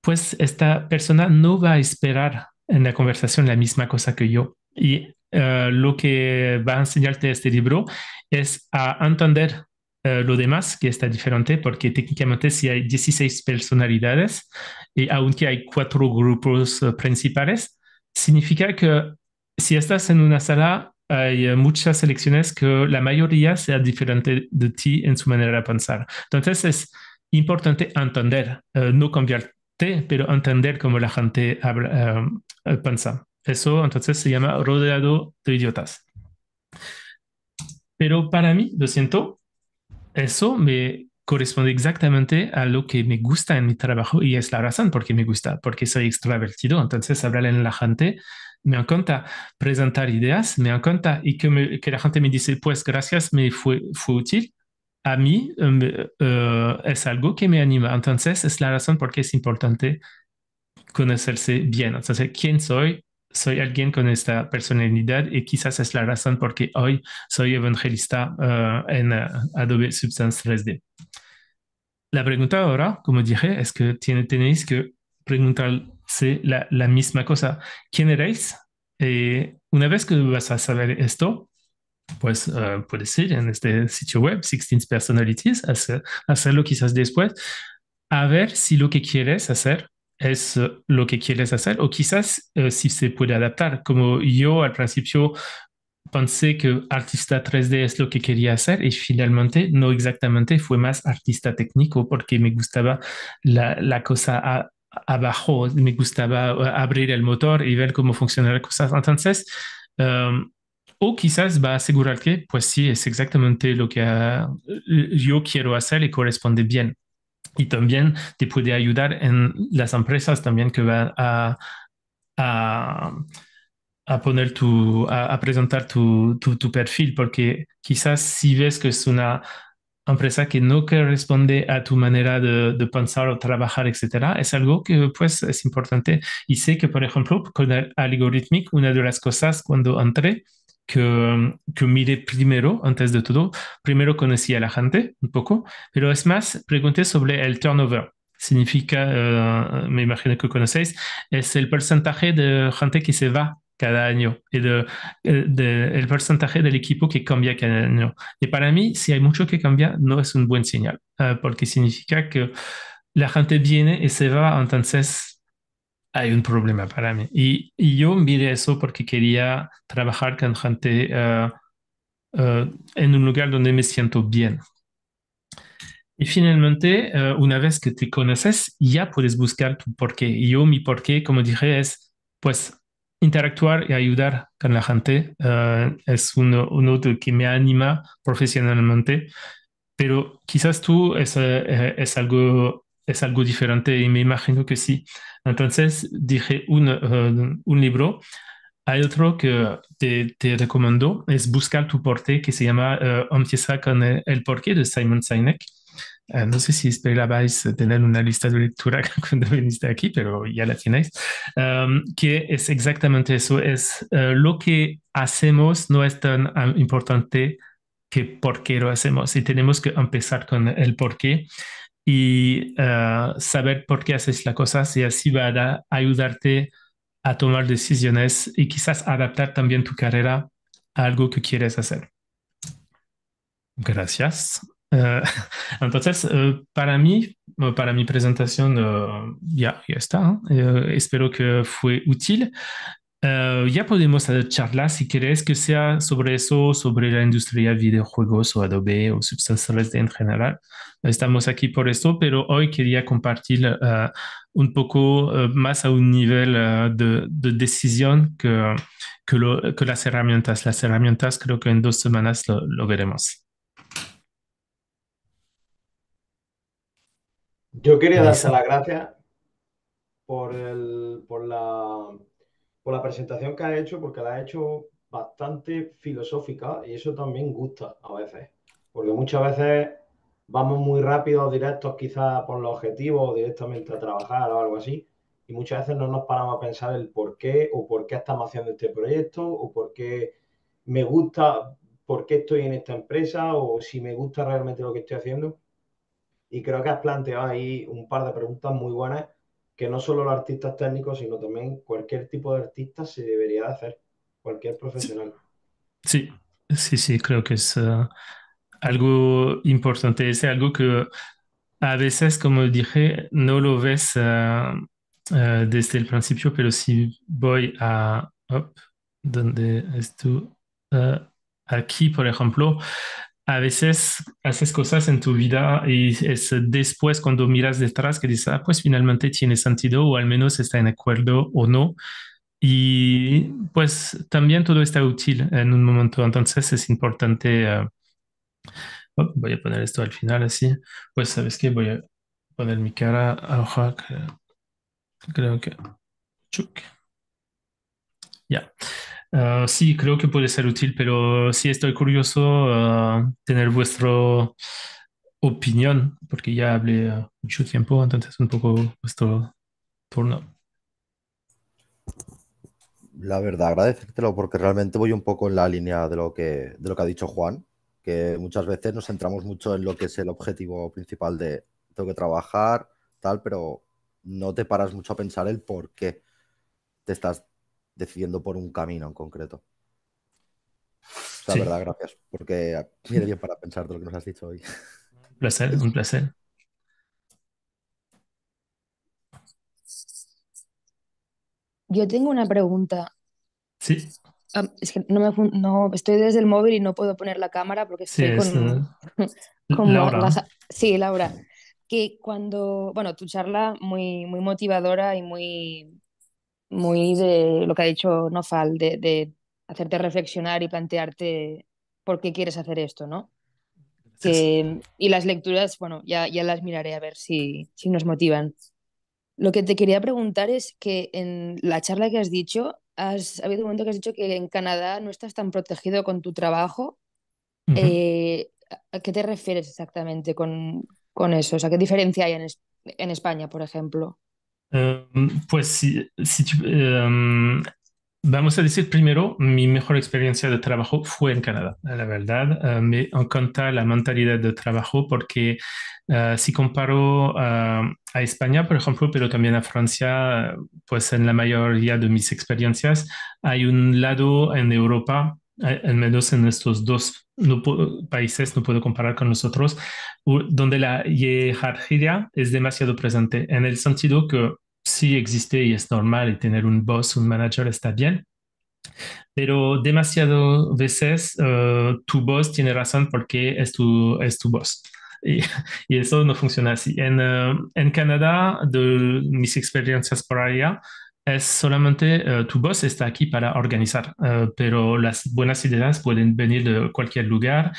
pues esta persona no va a esperar en la conversación la misma cosa que yo. Y eh, lo que va a enseñarte este libro es a entender eh, lo demás, que está diferente, porque técnicamente si hay 16 personalidades y aunque hay cuatro grupos eh, principales, significa que si estás en una sala hay muchas elecciones que la mayoría sea diferente de ti en su manera de pensar. Entonces es importante entender, no cambiarte, pero entender cómo la gente habla, piensa. Eso entonces se llama rodeado de idiotas. Pero para mí, lo siento, eso me corresponde exactamente a lo que me gusta en mi trabajo y es la razón por qué me gusta, porque soy extrovertido, entonces hablar en la gente me encanta, presentar ideas me encanta y que, la gente me dice, pues gracias, me fue, fue útil, a mí em, eh, eh, es algo que me anima, entonces es la razón por qué es importante conocerse bien, entonces quién soy, soy alguien con esta personalidad y quizás es la razón por qué hoy soy evangelista eh, en eh, Adobe Substance 3D. La pregunta ahora, como dije, es que tiene, tenéis que preguntarse la, la, misma cosa. ¿Quién erais? Eh, una vez que vas a saber esto, pues puede eh, puedes ir en este sitio web, 16 Personalities, hacer, hacerlo quizás después, a ver si lo que quieres hacer es eh, lo que quieres hacer o quizás eh, si se puede adaptar. Como yo al principio pensé que artista 3D es lo que quería hacer y finalmente no exactamente, fue más artista técnico porque me gustaba la, cosa abajo, me gustaba eh, abrir el motor y ver cómo funcionan las cosas. Entonces, em, o quizás va a asegurar que, pues sí, es exactamente lo que yo quiero hacer y corresponde bien y también te puede ayudar en las empresas también que van a, poner tu, a, presentar tu, perfil, porque quizás si ves que es una empresa que no corresponde a tu manera de, pensar o trabajar, etcétera, es algo que pues es importante. Y sé que, por ejemplo, con el algorithmic, una de las cosas cuando entré, que, que miré primero, antes de todo, primero conocí a la gente un poco, pero es más, pregunté sobre el turnover. Significa, eh, me imagino que connaissez, c'est le pourcentage de gente qui se va cada año y de, eh, de, el porcentaje del equipo que cambia cada año. Y para mí, si hay mucho que cambia, no es un Parce que ça porque significa que la gente viene et se va, entonces hay un problema para mí. Y, yo miré eso porque quería trabajar con gente eh, eh, en un lugar donde me siento bien. Y finalmente, eh, una vez que te conoces, ya puedes buscar tu porqué. Y yo mi porqué, como dije, es pues interactuar y ayudar con la gente. es uno, uno que me anima profesionalmente. Pero quizás tú es, es algo es algo diferente y me imagino que sí. Entonces dije eh, un, libro. Hay otro que te, te, recomiendo, es Buscar tu porqué, que se llama eh, Empieza con el, porqué de Simon Sinek. Eh, no sé si esperabais tener una lista de lectura cuando viniste aquí, pero ya la tenéis, em, que es exactamente eso, es lo que hacemos no es tan importante que por qué lo hacemos y tenemos que empezar con el porqué y eh, saber por qué haces las cosas y así va a ayudarte a tomar decisiones y quizás adaptar también tu carrera a algo que quieres hacer. Gracias. Eh, entonces, eh, para mí, para mi presentación, ya está. espero que fue útil eh, ya podemos charlar si quieres que sea sobre eso, sobre la industria de videojuegos o Adobe o Substance en general. Estamos aquí por esto, pero hoy quería compartir eh, un poco eh, más a un nivel de, decisión que, las herramientas. Las herramientas creo que en dos semanas lo, veremos. Yo quería darse las gracias por, por la la presentación que ha hecho, porque la ha hecho bastante filosófica y eso también gusta a veces, porque muchas veces vamos muy rápido directos quizás por los objetivos directamente a trabajar o algo así y muchas veces no nos paramos a pensar el por qué o por qué estamos haciendo este proyecto o por qué me gusta, por qué estoy en esta empresa o si me gusta realmente lo que estoy haciendo. Y creo que has planteado ahí un par de preguntas muy buenas que no solo los artistas técnicos, sino también cualquier tipo de artista se debería hacer, cualquier profesional. Sí, sí, sí, creo que es eh, algo importante, es algo que a veces, como dije, no lo ves eh, eh, desde el principio, pero si voy a... donde tú? aquí, por ejemplo, a veces haces cosas en tu vida y es después cuando miras detrás que dices, ah, pues finalmente tiene sentido o al menos está en acuerdo o no. Y pues también todo está útil en un momento, entonces es importante... Eh, oh, voy a poner esto al final así. Pues sabes que voy a poner mi cara hoja. Creo que... Chuk. Ya. Ah, sí, creo que puede ser útil, pero sí estoy curioso ah, tener vuestra opinión, porque ya hablé ah, mucho tiempo, entonces un poco vuestro turno. La verdad, agradecértelo porque realmente voy un poco en la línea de lo que, de lo que ha dicho Juan, que muchas veces nos centramos mucho en lo que es el objetivo principal de tengo que trabajar, tal, pero no te paras mucho a pensar el por qué te estás decidiendo por un camino en concreto. La verdad, gracias, porque viene bien para pensar todo lo que nos has dicho hoy. Un placer, un placer. Yo tengo una pregunta. Sí. Ah, es que no me no, estoy desde el móvil y no puedo poner la cámara porque estoy eh, con, Laura. sí, Laura. Que cuando, bueno, tu charla muy, muy motivadora y muy muy de lo que ha dicho Nofal, de, de hacerte reflexionar y plantearte por qué quieres hacer esto, ¿no? Que, y las lecturas, bueno, ya, ya las miraré a ver si, si nos motivan. Lo que te quería preguntar es que en la charla que has dicho, has ha habido un momento que has dicho que en Canadá no estás tan protegido con tu trabajo. Eh, ¿A qué te refieres exactamente con, con eso? O sea, ¿qué diferencia hay en, en España, por ejemplo? Em, pues si, em, vamos a decir primero, mi mejor experiencia de trabajo fue en Canadá. La verdad, em, me encanta la mentalidad de trabajo porque eh, si comparo a España, por ejemplo, pero también a Francia, pues en la mayoría de mis experiencias hay un lado en Europa al menos en estos dos países, no puedo comparar con los otros, donde la jerarquía es demasiado presente, en el sentido que sí existe y es normal y tener un boss, un manager está bien, pero demasiado veces eh, tu boss tiene razón porque es tu, es tu boss. Y, eso no funciona así. En, eh, en Canadá, de mis experiencias por allá, es solamente eh, tu voz está aquí para organizar, eh, pero las buenas ideas pueden venir de cualquier lugar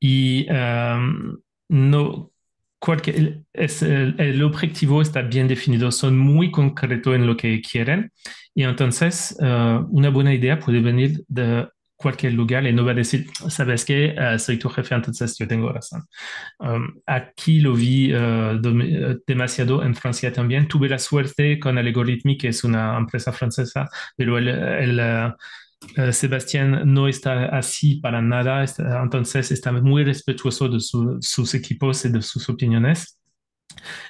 y em, no cualquier, el, objetivo está bien definido, son muy concretos en lo que quieren y entonces eh, una buena idea puede venir de cualquier lugar y no va a decir, sabes que ah, soy tu jefe, entonces yo tengo razón. Um, aquí lo vi eh, eh, demasiado en Francia también. Tuve la suerte con Allegorithmi, que es una empresa francesa, pero el, eh, Sebastián no está así para nada, entonces está muy respetuoso de sus equipos y de sus opiniones.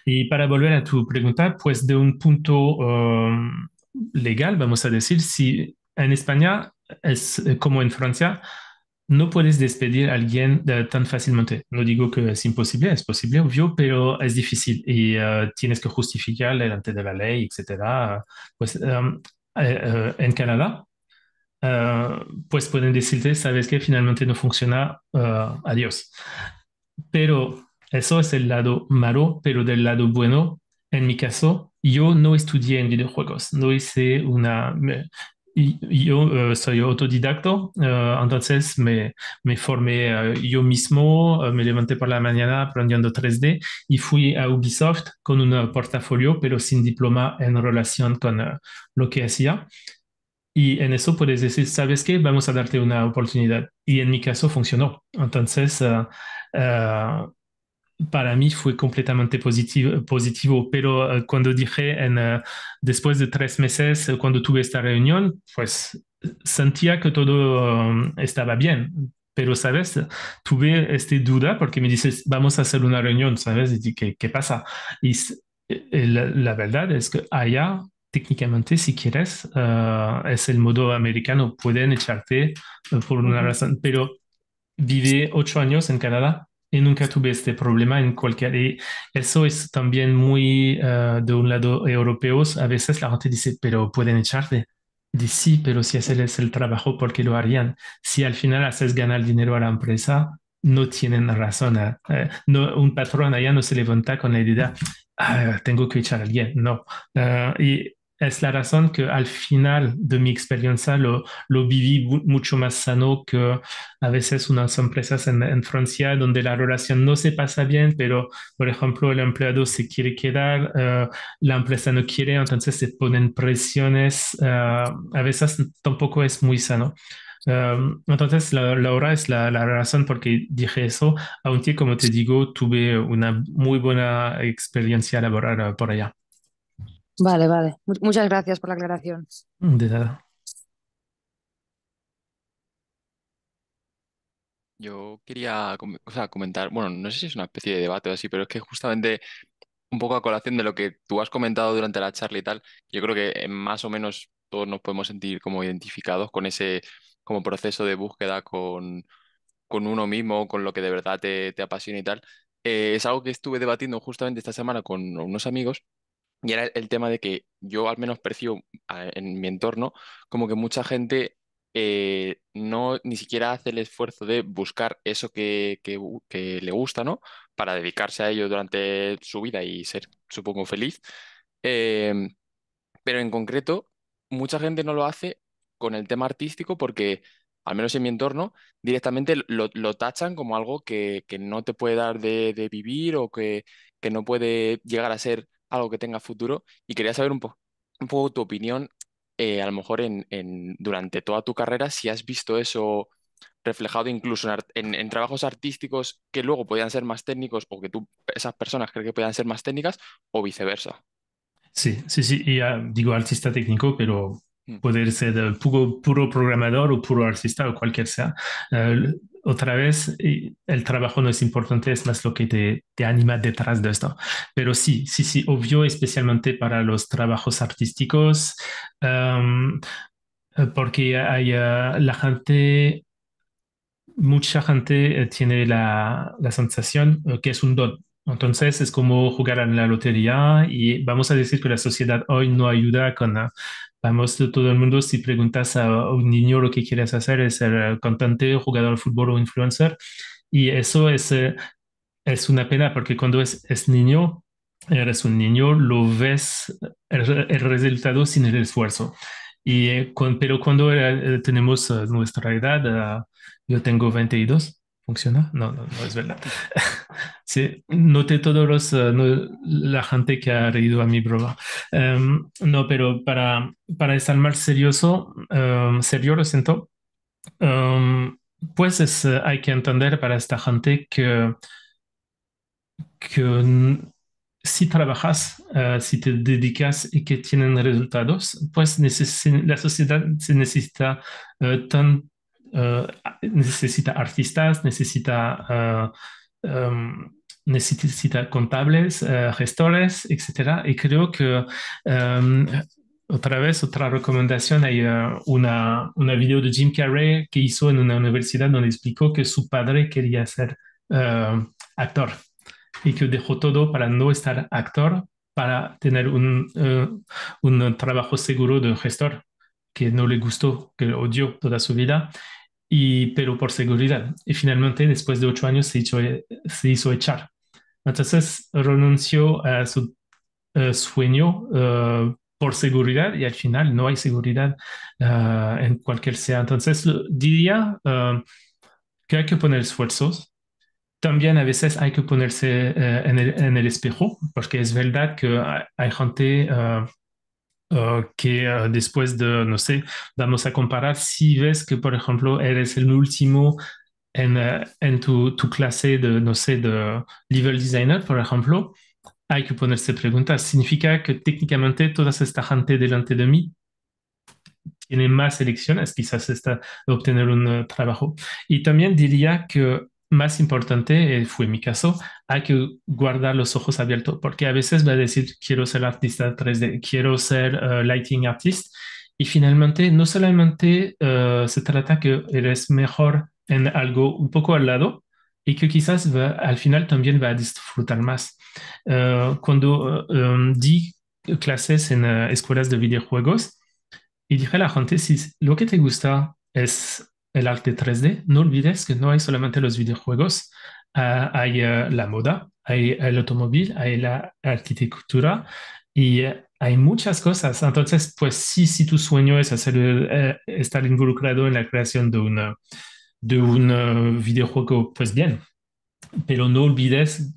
Y para volver a tu pregunta, pues de un punto um, legal, vamos a decir, si en España es eh, como en Francia, no puedes despedir a alguien eh, tan fácilmente. No digo que es imposible, es posible, obvio, pero es difícil y eh, tienes que justificar delante de la ley, etc. Pues, em, en Canadá, pues pueden decirte, sabes que finalmente no funciona, adiós. Pero eso es el lado malo, pero del lado bueno, en mi caso, yo no estudié en videojuegos, no hice una, yo eh, soy autodidacto, eh, entonces me, formé eh, yo mismo, me levanté por la mañana aprendiendo 3D y fui a Ubisoft con un portafolio, pero sin diploma en relación con lo que hacía. Y en eso puedes decir, ¿sabes qué? Vamos a darte una oportunidad. Y en mi caso funcionó. Entonces, para mí fue completamente positivo, positivo pero eh, cuando dije en, eh, después de tres meses, eh, cuando tuve esta reunión, pues sentía que todo estaba bien. Pero, ¿sabes? Tuve esta duda porque me dices, vamos a hacer una reunión, ¿sabes? Y ¿qué pasa? Y, la, verdad es que allá, técnicamente, si quieres, es el modo americano, pueden echarte por una razón, pero viví ocho años en Canadá y nunca tuve este problema en cualquier... Y eso es también muy eh, de un lado europeos. A veces la gente dice, pero pueden echarte. Dice, sí, pero si haces el trabajo, ¿por qué lo harían? Si al final haces ganar dinero a la empresa, no tienen razón. ¿eh? Eh, no, un patrón allá no se levanta con la idea, ah, tengo que echar a alguien. No. y es la razón que al final de mi experiencia lo, lo viví mucho más sano que a veces unas empresas en, Francia donde la relación no se pasa bien, pero por ejemplo el empleado se quiere quedar, eh, la empresa no quiere, entonces se ponen presiones, eh, a veces tampoco es muy sano. Eh, entonces, la, hora es la, razón por dije eso, aunque como te digo, tuve una muy buena experiencia laboral por allá. Vale, vale. Muchas gracias por la aclaración. De nada. Yo quería comentar, bueno, no sé si es una especie de debate o así, pero es que justamente un poco a colación de lo que tú has comentado durante la charla y tal, yo creo que más o menos todos nos podemos sentir como identificados con ese como proceso de búsqueda con, con uno mismo, con lo que de verdad te, te apasiona y tal. Eh, es algo que estuve debatiendo justamente esta semana con unos amigos y era el tema de que yo al menos percibo ah, en mi entorno como que mucha gente eh, no ni siquiera hace el esfuerzo de buscar eso que, le gusta, ¿no? Para dedicarse a ello durante su vida y ser, supongo, feliz. Em, pero en concreto, mucha gente no lo hace con el tema artístico porque, al menos en mi entorno, directamente lo, tachan como algo que, no te puede dar de, vivir o que, que no puede llegar a ser algo que tenga futuro y quería saber un, poco tu opinión, eh, a lo mejor en, durante toda tu carrera, si has visto eso reflejado incluso en, trabajos artísticos que luego podían ser más técnicos o que tú, esas personas crees que puedan ser más técnicas o viceversa. Sí, sí, sí, y, ah, digo artista técnico, pero mm. poder ser puro, programador o puro artista o cualquier sea. Eh, otra vez, el trabajo no es importante, es más lo que te, anima detrás de esto. Pero sí, sí, sí, obvio, especialmente para los trabajos artísticos, eh, porque hay ah, la gente, mucha gente eh, tiene la, la sensación eh, que es un don, entonces es como jugar en la lotería y vamos a decir que la sociedad hoy no ayuda con, Vamos, todo el mundo, si preguntas a un niño lo que quieres hacer es ser eh, cantante, jugador de fútbol o influencer. Y eso es, eh, es una pena porque cuando es, niño, eres un niño, lo ves el, resultado sin el esfuerzo. Y, eh, pero cuando tenemos nuestra edad, yo tengo 22, ¿Funciona? No, no, no es verdad. Sí, noté todos los, eh, la gente que ha reído a mi broma. Em, no, pero para, para estar más serioso, em, serio, lo siento, em, pues es, eh, hay que entender para esta gente que, que si trabajas, eh, si te dedicas y que tienen resultados, pues la sociedad se necesita tanto eh, necesita artistas, necesita, eh, em, necesita contables, eh, gestores, etc. Y creo que em, otra vez, otra recomendación, hay una, video de Jim Carrey que hizo en una universidad donde explicó que su padre quería ser em, actor y que dejó todo para no estar actor, para tener un, trabajo seguro de gestor que no le gustó, que odió toda su vida y, pero por seguridad. Y finalmente, después de ocho años, se hizo, eh, se hizo echar. Entonces, renunció a su sueño eh, por seguridad y al final no hay seguridad eh, en cualquier sea. Entonces, diría que hay que poner esfuerzos. También a veces hay que ponerse en, el, espejo, porque es verdad que hay gente eh, que eh, después de, no sé, vamos a comparar si ves que, por ejemplo, eres el último en, eh, tu, clase de, no sé, de level designer, por ejemplo, hay que ponerse preguntas. ¿Significa que técnicamente toda esta gente delante de mí tiene más elecciones? Quizás está obtener un trabajo. Y también diría que más importante, eh, fue mi caso, hay que guardar los ojos abiertos, porque a veces va a decir, quiero ser artista 3D, quiero ser eh, lighting artist, y finalmente no solamente eh, se trata que eres mejor en algo un poco al lado, y que quizás al final también va a disfrutar más. cuando em, di clases en escuelas de videojuegos, y dije a la gente, si lo que te gusta es el arte 3D, no olvides que no hay solamente los videojuegos, ah, hay eh, la moda, hay el automóvil, hay la arquitectura y eh, hay muchas cosas. Entonces, pues sí, si tu sueño es eh, estar involucrado en la creación de, de un videojuego, pues bien, pero no olvides,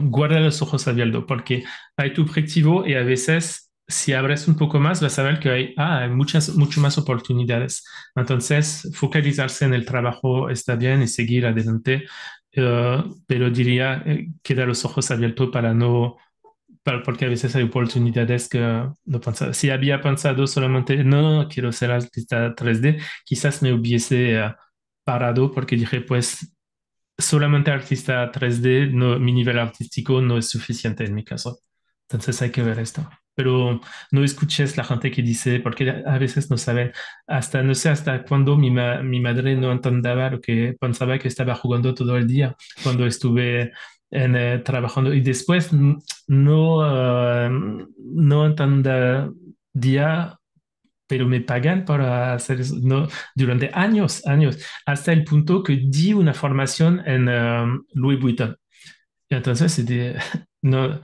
guarda los ojos abiertos porque hay tu objetivo y a veces si abres un poco más, vas a ver que hay, ah, hay muchas, mucho más oportunidades. Entonces, focalizarse en el trabajo está bien y seguir adelante, eh, pero diría eh, queda los ojos abiertos para no, para, porque a veces hay oportunidades que no pensaba. Si había pensado solamente, no, quiero ser artista 3D, quizás me hubiese eh, parado porque dije, pues solamente artista 3D, no, mi nivel artístico no es suficiente en mi caso. Entonces hay que ver esto pero no escuches la gente que dice, porque a veces no saben, hasta no sé hasta cuándo mi, madre no entendía lo que pensaba que estaba jugando todo el día cuando estuve eh, trabajando y después no, ah, no entendía pero me pagan para hacer eso no, durante años, años, hasta el punto que di una formación en Luis ah, Louis Vuitton. entonces, no,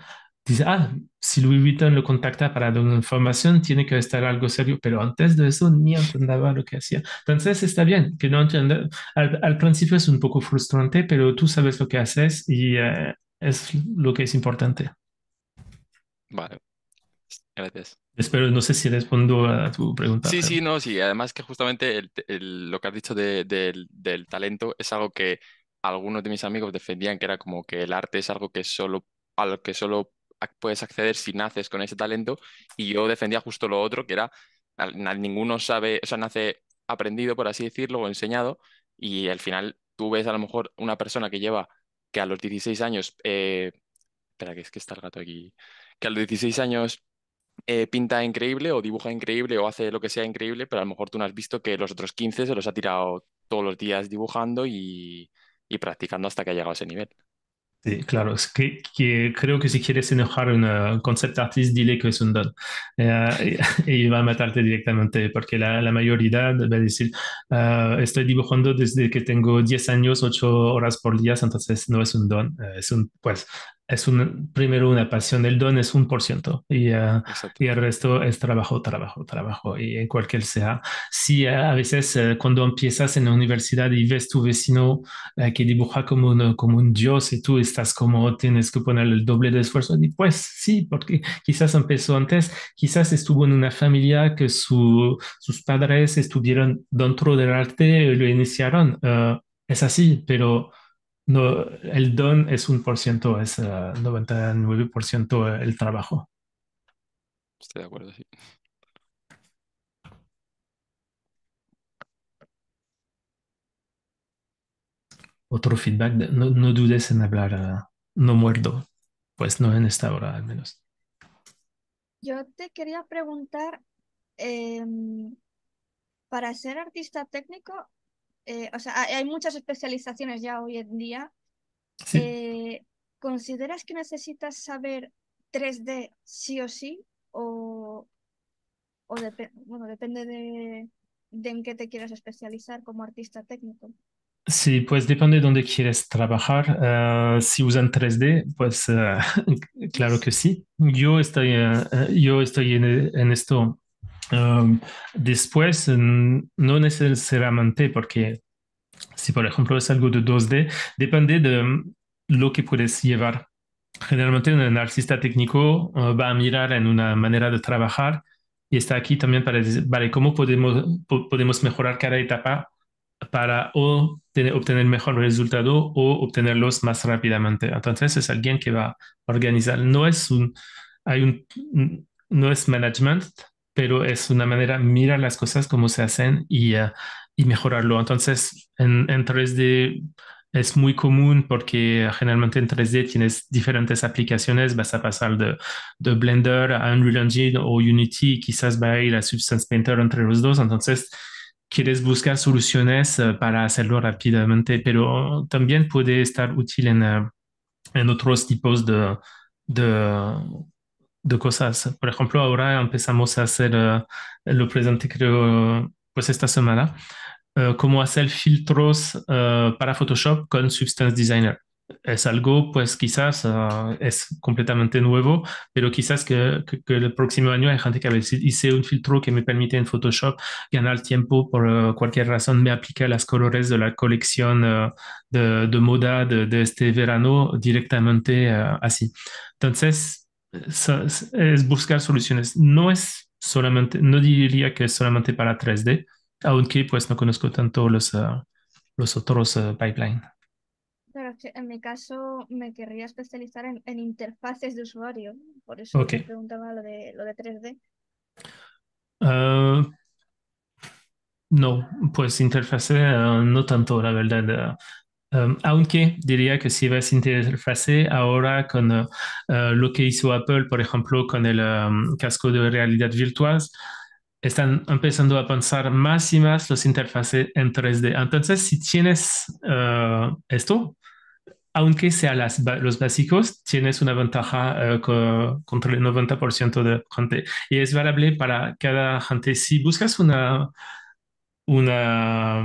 dice, ah, si Louis Vuitton lo contacta para dar una información, tiene que estar algo serio, pero antes de eso ni entendaba lo que hacía. Entonces está bien que no entienda. Al, principio es un poco frustrante, pero tú sabes lo que haces y eh, es lo que es importante. Vale. Gracias. Espero, no sé si respondo a tu pregunta. Sí, sí, no, sí. Además que justamente lo que has dicho del, talento es algo que algunos de mis amigos defendían que era como que el arte es algo que solo, que solo puedes acceder si naces con ese talento y yo defendía justo lo otro, que era, ninguno sabe, o sea, nace aprendido, por así decirlo, o enseñado, y al final tú ves a lo mejor una persona que lleva, que a los 16 años, eh, espera, que es que está el gato aquí, que a los 16 años eh, pinta increíble o dibuja increíble o hace lo que sea increíble, pero a lo mejor tú no has visto que los otros 15 se los ha tirado todos los días dibujando y, y practicando hasta que ha llegado a ese nivel. Sí, claro, es que, creo que si quieres enojar a un concept artist, dile que es un don eh, y va a matarte directamente, porque la, mayoría va a decir, ah, estoy dibujando desde que tengo 10 años, 8 horas por día, entonces no es un don, eh, es un, pues es un, primero una pasión, el don es un por ciento y, y el resto es trabajo, trabajo, trabajo y en cualquier sea. Si sí, a veces eh, cuando empiezas en la universidad y ves tu vecino eh, que dibuja como un, como un dios y tú estás como tienes que poner el doble de esfuerzo, y pues sí, porque quizás empezó antes, quizás estuvo en una familia que sus padres estuvieron dentro del arte y lo iniciaron. Eh, es así, pero no, el don es un por ciento, es eh, por 99% el trabajo. Estoy de acuerdo, sí. Otro feedback, no, dudes en hablar, eh, no muerdo, pues no en esta hora al menos. Yo te quería preguntar, em, para ser artista técnico, eh, o sea, hay muchas especializaciones ya hoy en día. Eh, ¿Consideras que necesitas saber 3D sí o sí? O, o bueno, depende de, en qué te quieras especializar como artista técnico. Sí, pues depende de dónde quieres trabajar. Eh, si usan 3D, pues claro que sí. Yo estoy, yo estoy en, esto Em, después, no necesariamente, porque si por ejemplo es algo de 2D, depende de em, lo que puedes llevar. Generalmente un artista técnico eh, va a mirar en una manera de trabajar y está aquí también para decir, vale, ¿cómo podemos, podemos mejorar cada etapa para obtener mejor resultado o obtenerlos más rápidamente? Entonces es alguien que va a organizar. No es un, hay un, no es management, pero es una manera mirar las cosas como se hacen y, ah, mejorarlo. Entonces, en, 3D es muy común porque ah, generalmente en 3D tienes diferentes aplicaciones, vas a pasar de, de, Blender a Unreal Engine o Unity, quizás va a ir a Substance Painter entre los dos, entonces quieres buscar soluciones ah, para hacerlo rápidamente, pero también puede estar útil en, otros tipos de de cosas. Por ejemplo, ahora empezamos a hacer eh, lo presente, creo, pues esta semana, como eh, cómo hacer filtros eh, para Photoshop con Substance Designer. Es algo, pues quizás es completamente nuevo, pero quizás que, que, el próximo año hay gente que a hice un filtro que me permite en Photoshop ganar tiempo por cualquier razón, me aplica las colores de la colección de, moda de, de, este verano directamente así. Entonces, es, buscar soluciones. No es solamente, no diría que es solamente para 3D, aunque pues no conozco tanto los, ah, los otros ah, pipelines. Pero en mi caso me querría especializar en, interfaces de usuario, por eso me preguntaba lo de, 3D. Ah, no, pues interfaces no tanto, la verdad. Em, aunque diría que si vas a interfase ahora con eh, lo que hizo Apple, por ejemplo, con el em, casco de realidad virtual, están empezando a pensar más y más los interfaces en 3D. Entonces, si tienes eh, esto, aunque sean los básicos, tienes una ventaja eh, contra el 90% de gente. Y es valable para cada gente. Si buscas una... una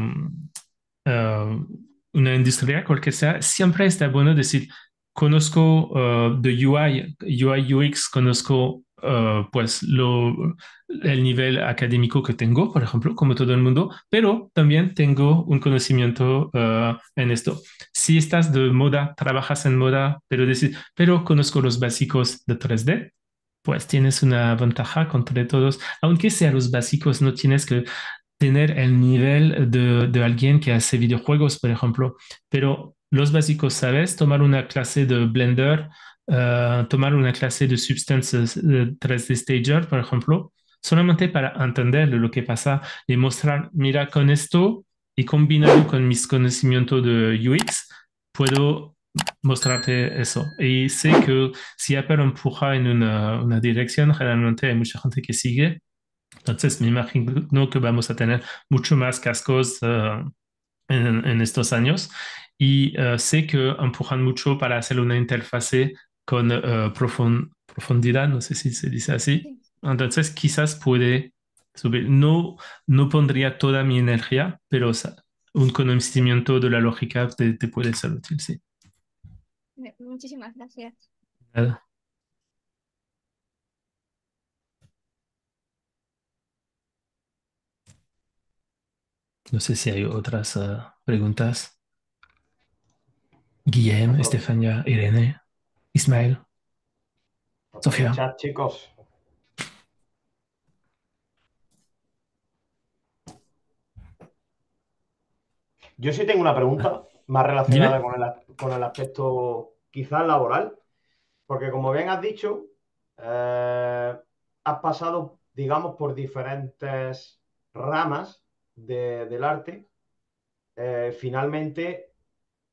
em, una industria, cualquiera sea, siempre está bueno decir, conozco de uh, UI, UI UX, conozco uh, pues lo, el nivel académico que tengo, por ejemplo, como todo el mundo, pero también tengo un conocimiento uh, en esto. Si estás de moda, trabajas en moda, pero decir, pero conozco los básicos de 3D, pues tienes una ventaja contra todos, aunque sean los básicos, no tienes que tener el nivel de, alguien que hace videojuegos, por ejemplo, pero los básicos, ¿sabes? Tomar una clase de Blender, eh, tomar una clase de Substances 3D Stager, por ejemplo, solamente para entender lo que pasa y mostrar, mira, con esto y combinado con mis conocimientos de UX, puedo mostrarte eso. Y sé que si Apple empuja en una, una dirección, realmente hay mucha gente que sigue entonces, me imagino que vamos a tener mucho más cascos eh, en, estos años y eh, sé que empujan mucho para hacer una interfase con eh, profundidad, no sé si se dice así. Entonces, quizás puede subir. No, no pondría toda mi energía, pero un conocimiento de la lógica te, puede ser útil, sí. Muchísimas gracias. No sé si hay otras ah, preguntas. Guillem, Estefania, Irene, Ismael, Sofía. chicos. Yo sí tengo una pregunta ah, más relacionada con el, aspecto quizás laboral, porque como bien has dicho, eh, has pasado, digamos, por diferentes ramas del arte, eh, finalmente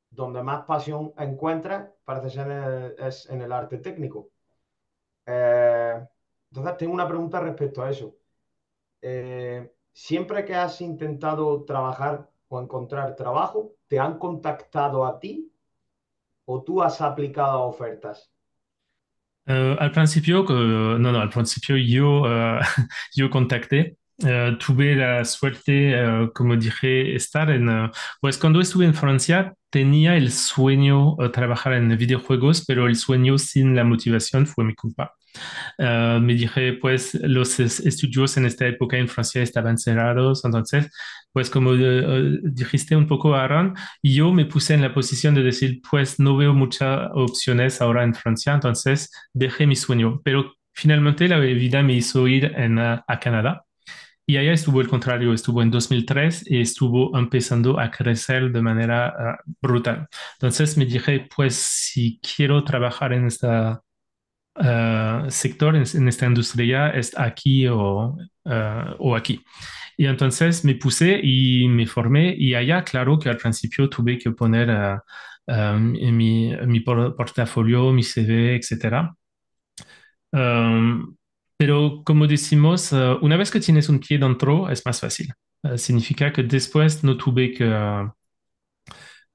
donde más pasión encuentras parece ser en el, es en el arte técnico. Eh, entonces, tengo una pregunta respecto a eso. Eh, siempre que has intentado trabajar o encontrar trabajo, ¿te han contactado a ti o tú has aplicado a ofertas? al principio, no, no, al principio yo, yo contacté Euh, tuve la suerte, euh, como dije, estar en, euh, pues cuando estuve en Francia tenía el sueño de eh, trabajar en videojuegos, pero el sueño sin la motivación fue mi culpa. me dije, pues los estudios en esta época en Francia estaban cerrados, entonces, pues como eh, eh, dijiste un poco, Aaron, yo me puse en la posición de decir, pues no veo muchas opciones ahora en Francia, entonces dejé mi sueño, pero finalmente la vida me hizo ir a Canadá y allá estuvo el contrario, estuvo en 2003 y estuvo empezando a crecer de manera ah, brutal. Entonces me dije, pues si quiero trabajar en este sector, en, esta industria, es aquí o, ah, o aquí. Y entonces me puse y me formé y allá, claro que al principio tuve que poner mi, mi portafolio, mi CV, etcétera. Pero como decimos, eh, una vez que tienes un pie dentro es más fácil. Eh, significa que después no tuve que,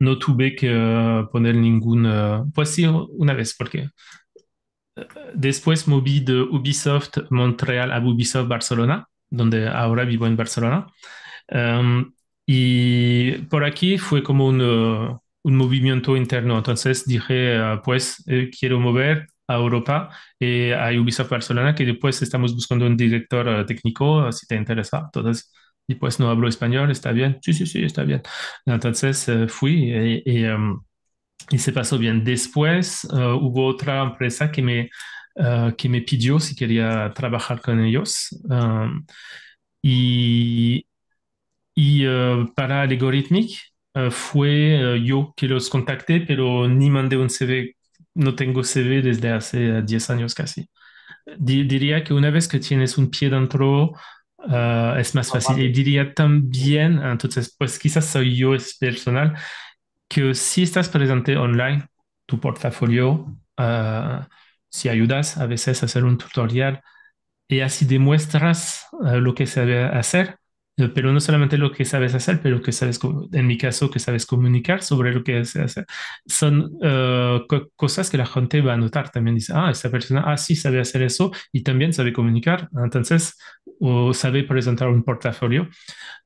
no tuve que eh, poner ningún... pues sí, una vez, porque después moví de Ubisoft Montreal a Ubisoft Barcelona, donde ahora vivo en Barcelona. Em, y por aquí fue como un, movimiento interno. Entonces dije, pues quiero mover a Europa eh, y a Ubisoft Barcelona, que después pues estamos buscando un director eh, técnico, eh, si te interesa. Entonces, y pues no hablo español, está bien. Sí, sí, sí, está bien. Entonces fui em, y, se pasó bien. Después hubo otra empresa que me, me pidió si quería trabajar con ellos. Em, y y para Algorithmic fue yo que los contacté, pero ni mandé un CV no tengo CV desde hace 10 años casi. diría que una vez que tienes un pie dentro, ah, es más fácil. Y diría también, ah, entonces, pues quizás soy yo, es personal, que si estás presente online, tu portafolio, ah, si ayudas a veces a hacer un tutorial y así demuestras lo que se debe hacer, pero no solamente lo que sabes hacer, pero que sabes, en mi caso, que sabes comunicar sobre lo que haces hacer. Son eh, cosas que la gente va a notar también. Dice, ah, esta persona, ah, sí, sabe hacer eso y también sabe comunicar. Entonces, o sabe presentar un portafolio.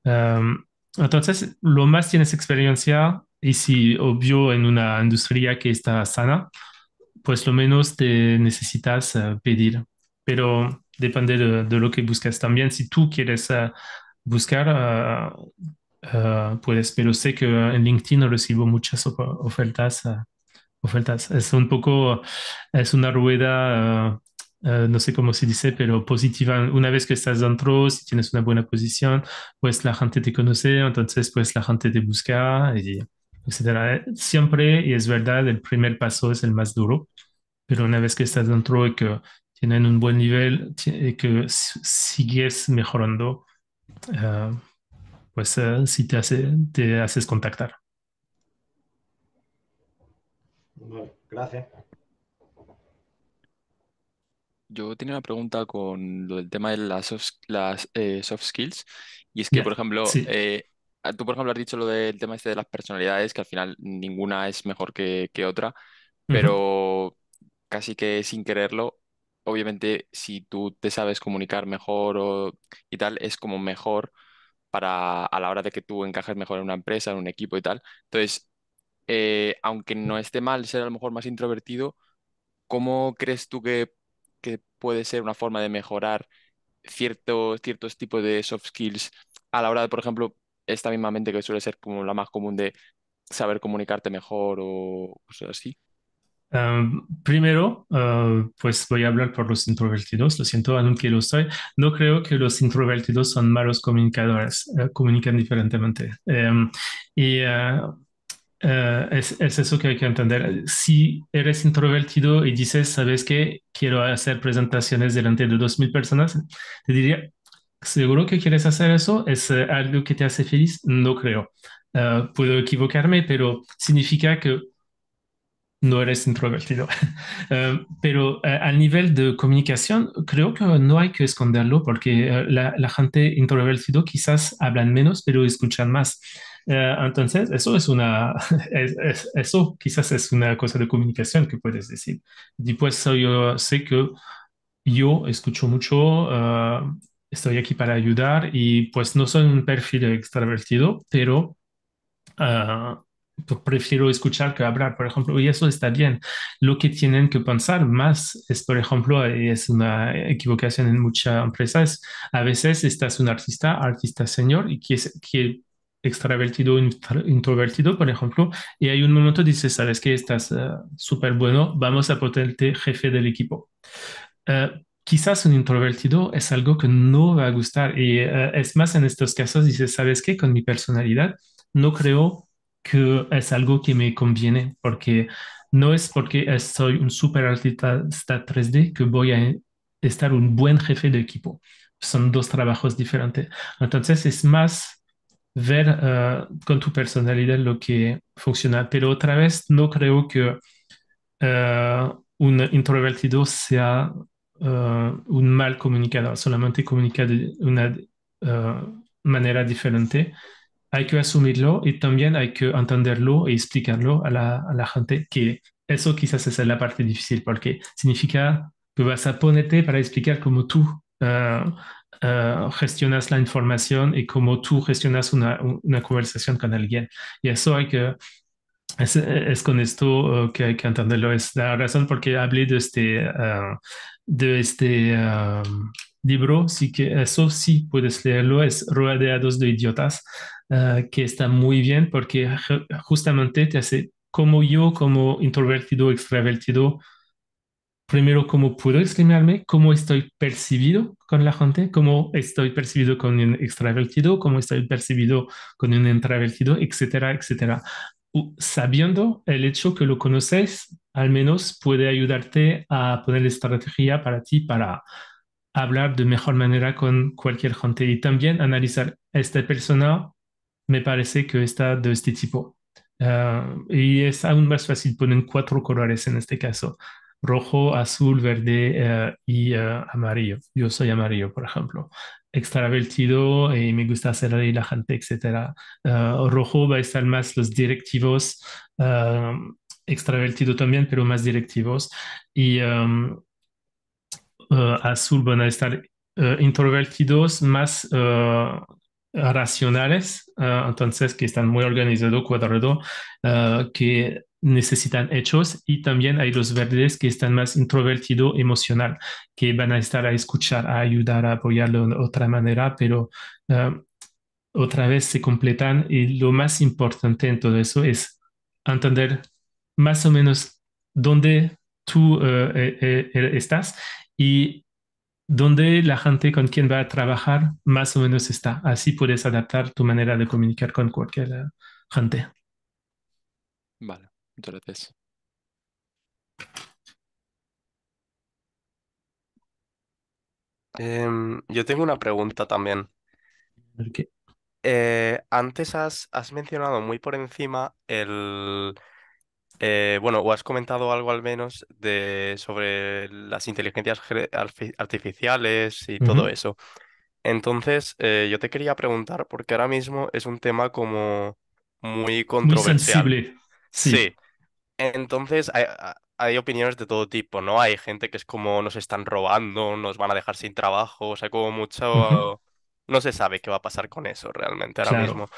Em, entonces, lo más tienes experiencia y si obvio en una industria que está sana, pues lo menos te necesitas eh, pedir. Pero depende de, lo que buscas también. Si tú quieres... Eh, buscar, puedes, pero sé que ah, en LinkedIn recibo muchas ofertas. Ah, ofertas. Es un poco, es una rueda ah, no sé cómo se dice, pero positiva. Una vez que estás dentro, si tienes una buena posición, pues la gente te conoce, entonces pues la gente te busca, y eh, Siempre, y es verdad, el primer paso es el más duro, pero una vez que estás dentro y que tienen un buen nivel y que sigues mejorando, Ah, pues eh, si te, hace, te haces contactar. gracias. Yo tenía una pregunta con lo del tema de las soft, eh, skills. Y es que, por ejemplo, eh, ah, tú, por ejemplo, has dicho lo del tema este de las personalidades, que al final ninguna es mejor que, otra, pero casi que sin quererlo, obviamente si tú te sabes comunicar mejor y tal, es como mejor para a la hora de que tú encajes mejor en una empresa, en un equipo y tal. Entonces, eh, aunque no esté mal ser a lo mejor más introvertido, ¿cómo crees tú que, puede ser una forma de mejorar ciertos tipos de soft skills a la hora de, por ejemplo, esta misma mente que suele ser como la más común de saber comunicarte mejor o cosas así? Em, primero, eh, pues voy a hablar por los introvertidos, lo siento, aunque lo soy. No creo que los introvertidos son malos comunicadores, eh, comunican diferentemente. Em, y eh, es, eso que hay que entender. Si eres introvertido y dices, sabes que quiero hacer presentaciones delante de 2.000 personas, te diría, ¿seguro que quieres hacer eso? ¿Es algo que te hace feliz? No creo. puedo equivocarme, pero significa que no eres introvertido. Eh, pero eh, al nivel de comunicación, creo que no hay que esconderlo porque eh, la, gente introvertida quizás hablan menos, pero escuchan más. entonces, eso es una, eso quizás es una cosa de comunicación que puedes decir. y pues yo sé que yo escucho mucho, estoy aquí para ayudar y pues no soy un perfil extrovertido, pero prefiero escuchar que hablar, por ejemplo, y eso está bien. Lo que tienen que pensar más es, por ejemplo, y es una equivocación en muchas empresas, a veces estás un artista, artista señor, y que es que extravertido, introvertido, por ejemplo, y hay un momento dices, sabes que estás eh, súper bueno, vamos a ponerte jefe del equipo. Eh, quizás un introvertido es algo que no va a gustar y eh, es más en estos casos dices, sabes qué? con mi personalidad no creo que es algo que me conviene porque no es porque soy un super artista 3D que voy a estar un buen jefe de equipo. Son dos trabajos diferentes. Entonces es más ver eh, con tu personalidad lo que funciona. Pero otra vez, no creo que eh, un introvertido sea eh, un mal comunicador, solamente comunica de una manera diferente hay que asumirlo y también hay que entenderlo y explicarlo a la, gente, que eso quizás es la parte difícil, porque significa que vas a ponerte para explicar cómo tú eh, eh, gestionas la información y cómo tú gestionas una, conversación con alguien. Y eso hay que es, con esto eh, que hay que entenderlo. Es la razón por que hablé de este, de este libro. Sí que eso sí puedes leerlo. Es Rodeados de Idiotas Ah, que está muy bien porque justamente te hace como yo, como introvertido, extravertido, primero cómo puedo exprimirme, cómo estoy percibido con la gente, cómo estoy percibido con un extravertido, cómo estoy percibido con un introvertido, etcétera, etcétera. Sabiendo el hecho que lo conoces, al menos puede ayudarte a poner estrategia para ti, para hablar de mejor manera con cualquier gente y también analizar esta persona me parece que está de este tipo. Eh, y es aún más fácil, poner cuatro colores en este caso, rojo, azul, verde eh, y eh, amarillo. Yo soy amarillo, por ejemplo. Extravertido y me gusta hacer relajante, la etc. rojo va a estar más los directivos, extravertido también, pero más directivos. Y em, azul van a estar introvertidos más racionales, ah, entonces que están muy organizados, cuadrados, ah, que necesitan hechos y también hay los verdes que están más introvertido emocional, que van a estar a escuchar, a ayudar, a apoyarlo de otra manera, pero ah, otra vez se completan y lo más importante en todo eso es entender más o menos dónde tú eh, eh, eh, estás y donde la gente con quien va a trabajar más o menos está. Así puedes adaptar tu manera de comunicar con cualquier gente. Vale, muchas gracias. Em, yo tengo una pregunta también. Eh, antes has mencionado muy por encima el, eh, bueno, o has comentado algo al menos sobre las inteligencias artificiales y todo eso. Entonces, eh, yo te quería preguntar, porque ahora mismo es un tema como muy controversial. Muy sensible. Sí. Entonces, hay, opiniones de todo tipo, ¿no? Hay gente que es como nos están robando, nos van a dejar sin trabajo, o sea, como mucho... No se sabe qué va a pasar con eso realmente ahora mismo.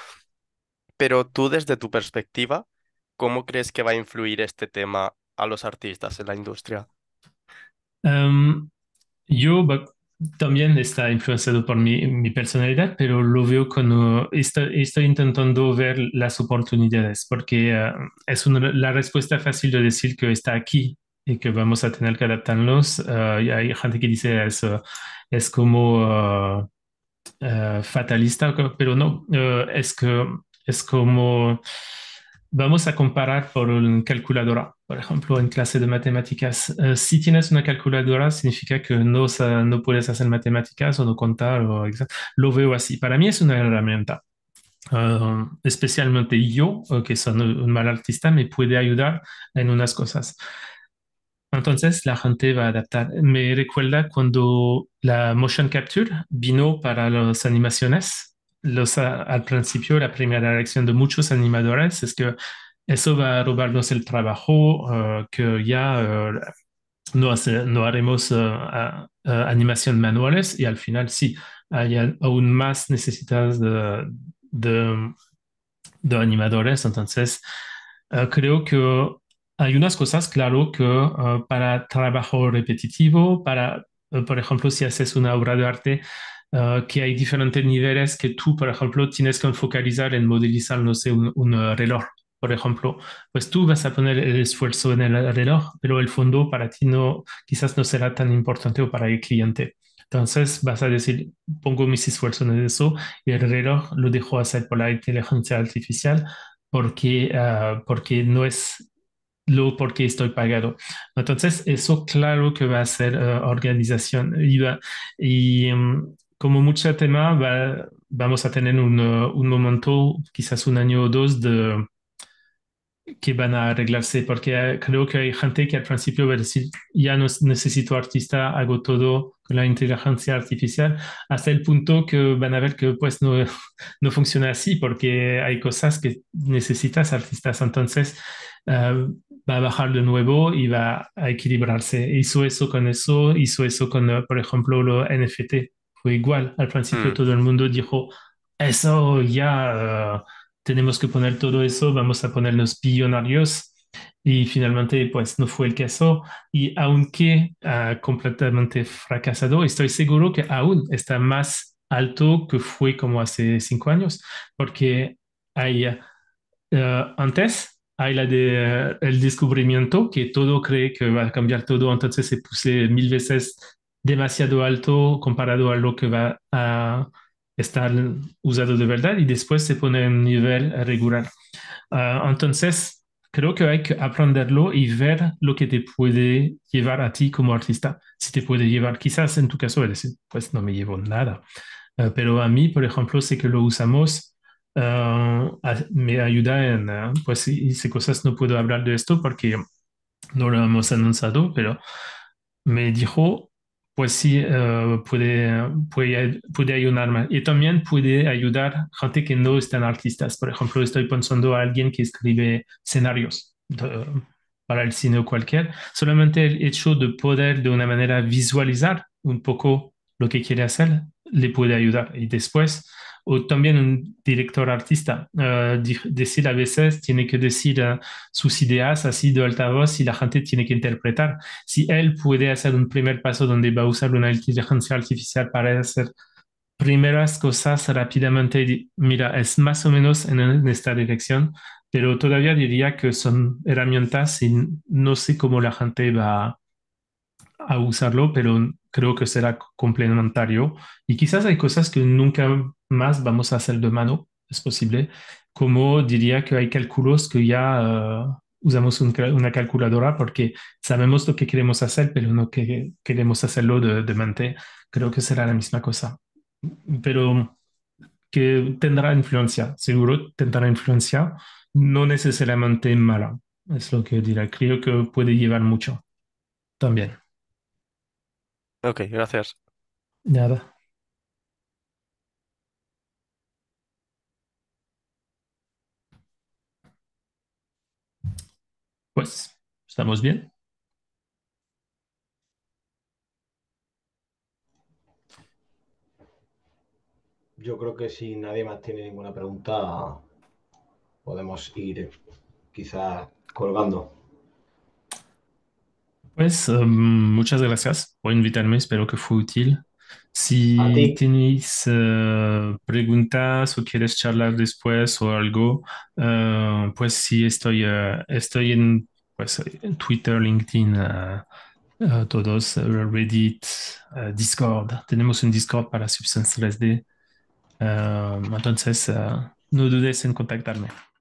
Pero tú desde tu perspectiva, ¿cómo crees que va a influir este tema a los artistas en la industria? Em, yo también está influenciado por mi, personalidad, pero lo veo cuando estoy, intentando ver las oportunidades, porque ah, es la respuesta fácil de decir que está aquí y que vamos a tener que adaptarnos. Ah, hay gente que dice es, es como ah, fatalista, pero no, es que es como Vamos a comparar por una calculadora, por ejemplo, en clase de matemáticas. Eh, si tienes una calculadora, significa que no, no puedes hacer matemáticas o no contar. lo veo así. Para mí es una herramienta. Um, especialmente yo, eh, que soy un mal artista, me puede ayudar en unas cosas. Entonces la gente va a adaptar. Me recuerda cuando la motion capture vino para las animaciones al principio la primera reacción de muchos animadores es que eso va a robarnos el trabajo, eh, que ya eh, no, haremos eh, animación manuales y al final sí, hay aún más necesidades de, de animadores. Entonces, creo que hay unas cosas, claro, que para trabajo repetitivo, para, por ejemplo, si haces una obra de arte, eh, que hay diferentes niveles que tú, por ejemplo, tienes que focalizar en modelizar, no sé, un, eh, reloj, por ejemplo. Pues tú vas a poner el esfuerzo en el reloj, pero el fondo para ti no, quizás no será tan importante o para el cliente. Entonces vas a decir, pongo mis esfuerzos en eso y el reloj lo dejo hacer por la inteligencia artificial porque, eh, porque no es lo porque estoy pagado. Entonces, eso claro que va a ser organización. Y, mm, como mucho tema, vamos a tener uh, un, momento, quizás un año o dos, de que van a arreglarse, porque eh, creo que hay gente que al principio va a decir, ya no necesito artista, hago todo con la inteligencia artificial, hasta el punto que van a ver que pues, no, no funciona así, porque hay cosas que necesitas artistas, entonces eh, va a bajar de nuevo y va a equilibrarse. Hizo eso con eso, hizo eso con, uh, por ejemplo, los NFT fue igual. Al principio mm. todo el mundo dijo, eso ya eh, tenemos que poner todo eso, vamos a ponernos billonarios. Y finalmente, pues no fue el caso. Y aunque ah, completamente fracasado, estoy seguro que aún está más alto que fue como hace cinco años, porque hay, eh, antes hay la de, el descubrimiento que todo cree que va a cambiar todo, entonces se puse mil veces demasiado alto comparado a lo que va a estar usado de verdad y después se pone en nivel regular. Ah, entonces, creo que hay que aprenderlo y ver lo que te puede llevar a ti como artista. Si te puede llevar, quizás en tu caso, decir, pues no me llevo nada. Ah, pero a mí, por ejemplo, sé que lo usamos. Ah, me ayuda en, pues hice cosas, no puedo hablar de esto porque no lo hemos anunciado, pero me dijo pues sí eh, puede, puede, puede, ayudarme. Y también puede ayudar gente que no están artistas. Por ejemplo, estoy pensando a alguien que escribe escenarios para el cine o cualquier. Solamente el hecho de poder de una manera visualizar un poco lo que quiere hacer le puede ayudar. Y después o también un director artista eh, decir a veces tiene que decir eh, sus ideas así de alta voz y la gente tiene que interpretar. Si él puede hacer un primer paso donde va a usar una inteligencia artificial para hacer primeras cosas rápidamente, mira, es más o menos en, en esta dirección, pero todavía diría que son herramientas y no sé cómo la gente va a a usarlo, pero creo que será complementario y quizás hay cosas que nunca más vamos a hacer de mano, es posible, como diría que hay cálculos que ya ah, usamos una calculadora porque sabemos lo que queremos hacer, pero no que queremos hacerlo de, de mente, creo que será la misma cosa. Pero que tendrá influencia, seguro tendrá influencia, no necesariamente mala, es lo que dirá. Creo que puede llevar mucho también. Ok, gracias. Nada. Pues, ¿estamos bien? Yo creo que si nadie más tiene ninguna pregunta, podemos ir quizá, colgando. Pues em, muchas gracias por invitarme, espero que fue útil. Si tenéis eh, preguntas o quieres charlar después o algo, eh, pues sí, estoy, eh, estoy pues, en, Twitter, LinkedIn, todos, Reddit, Discord. Tenemos un Discord para Substance 3D. entonces, no dudes en contactarme.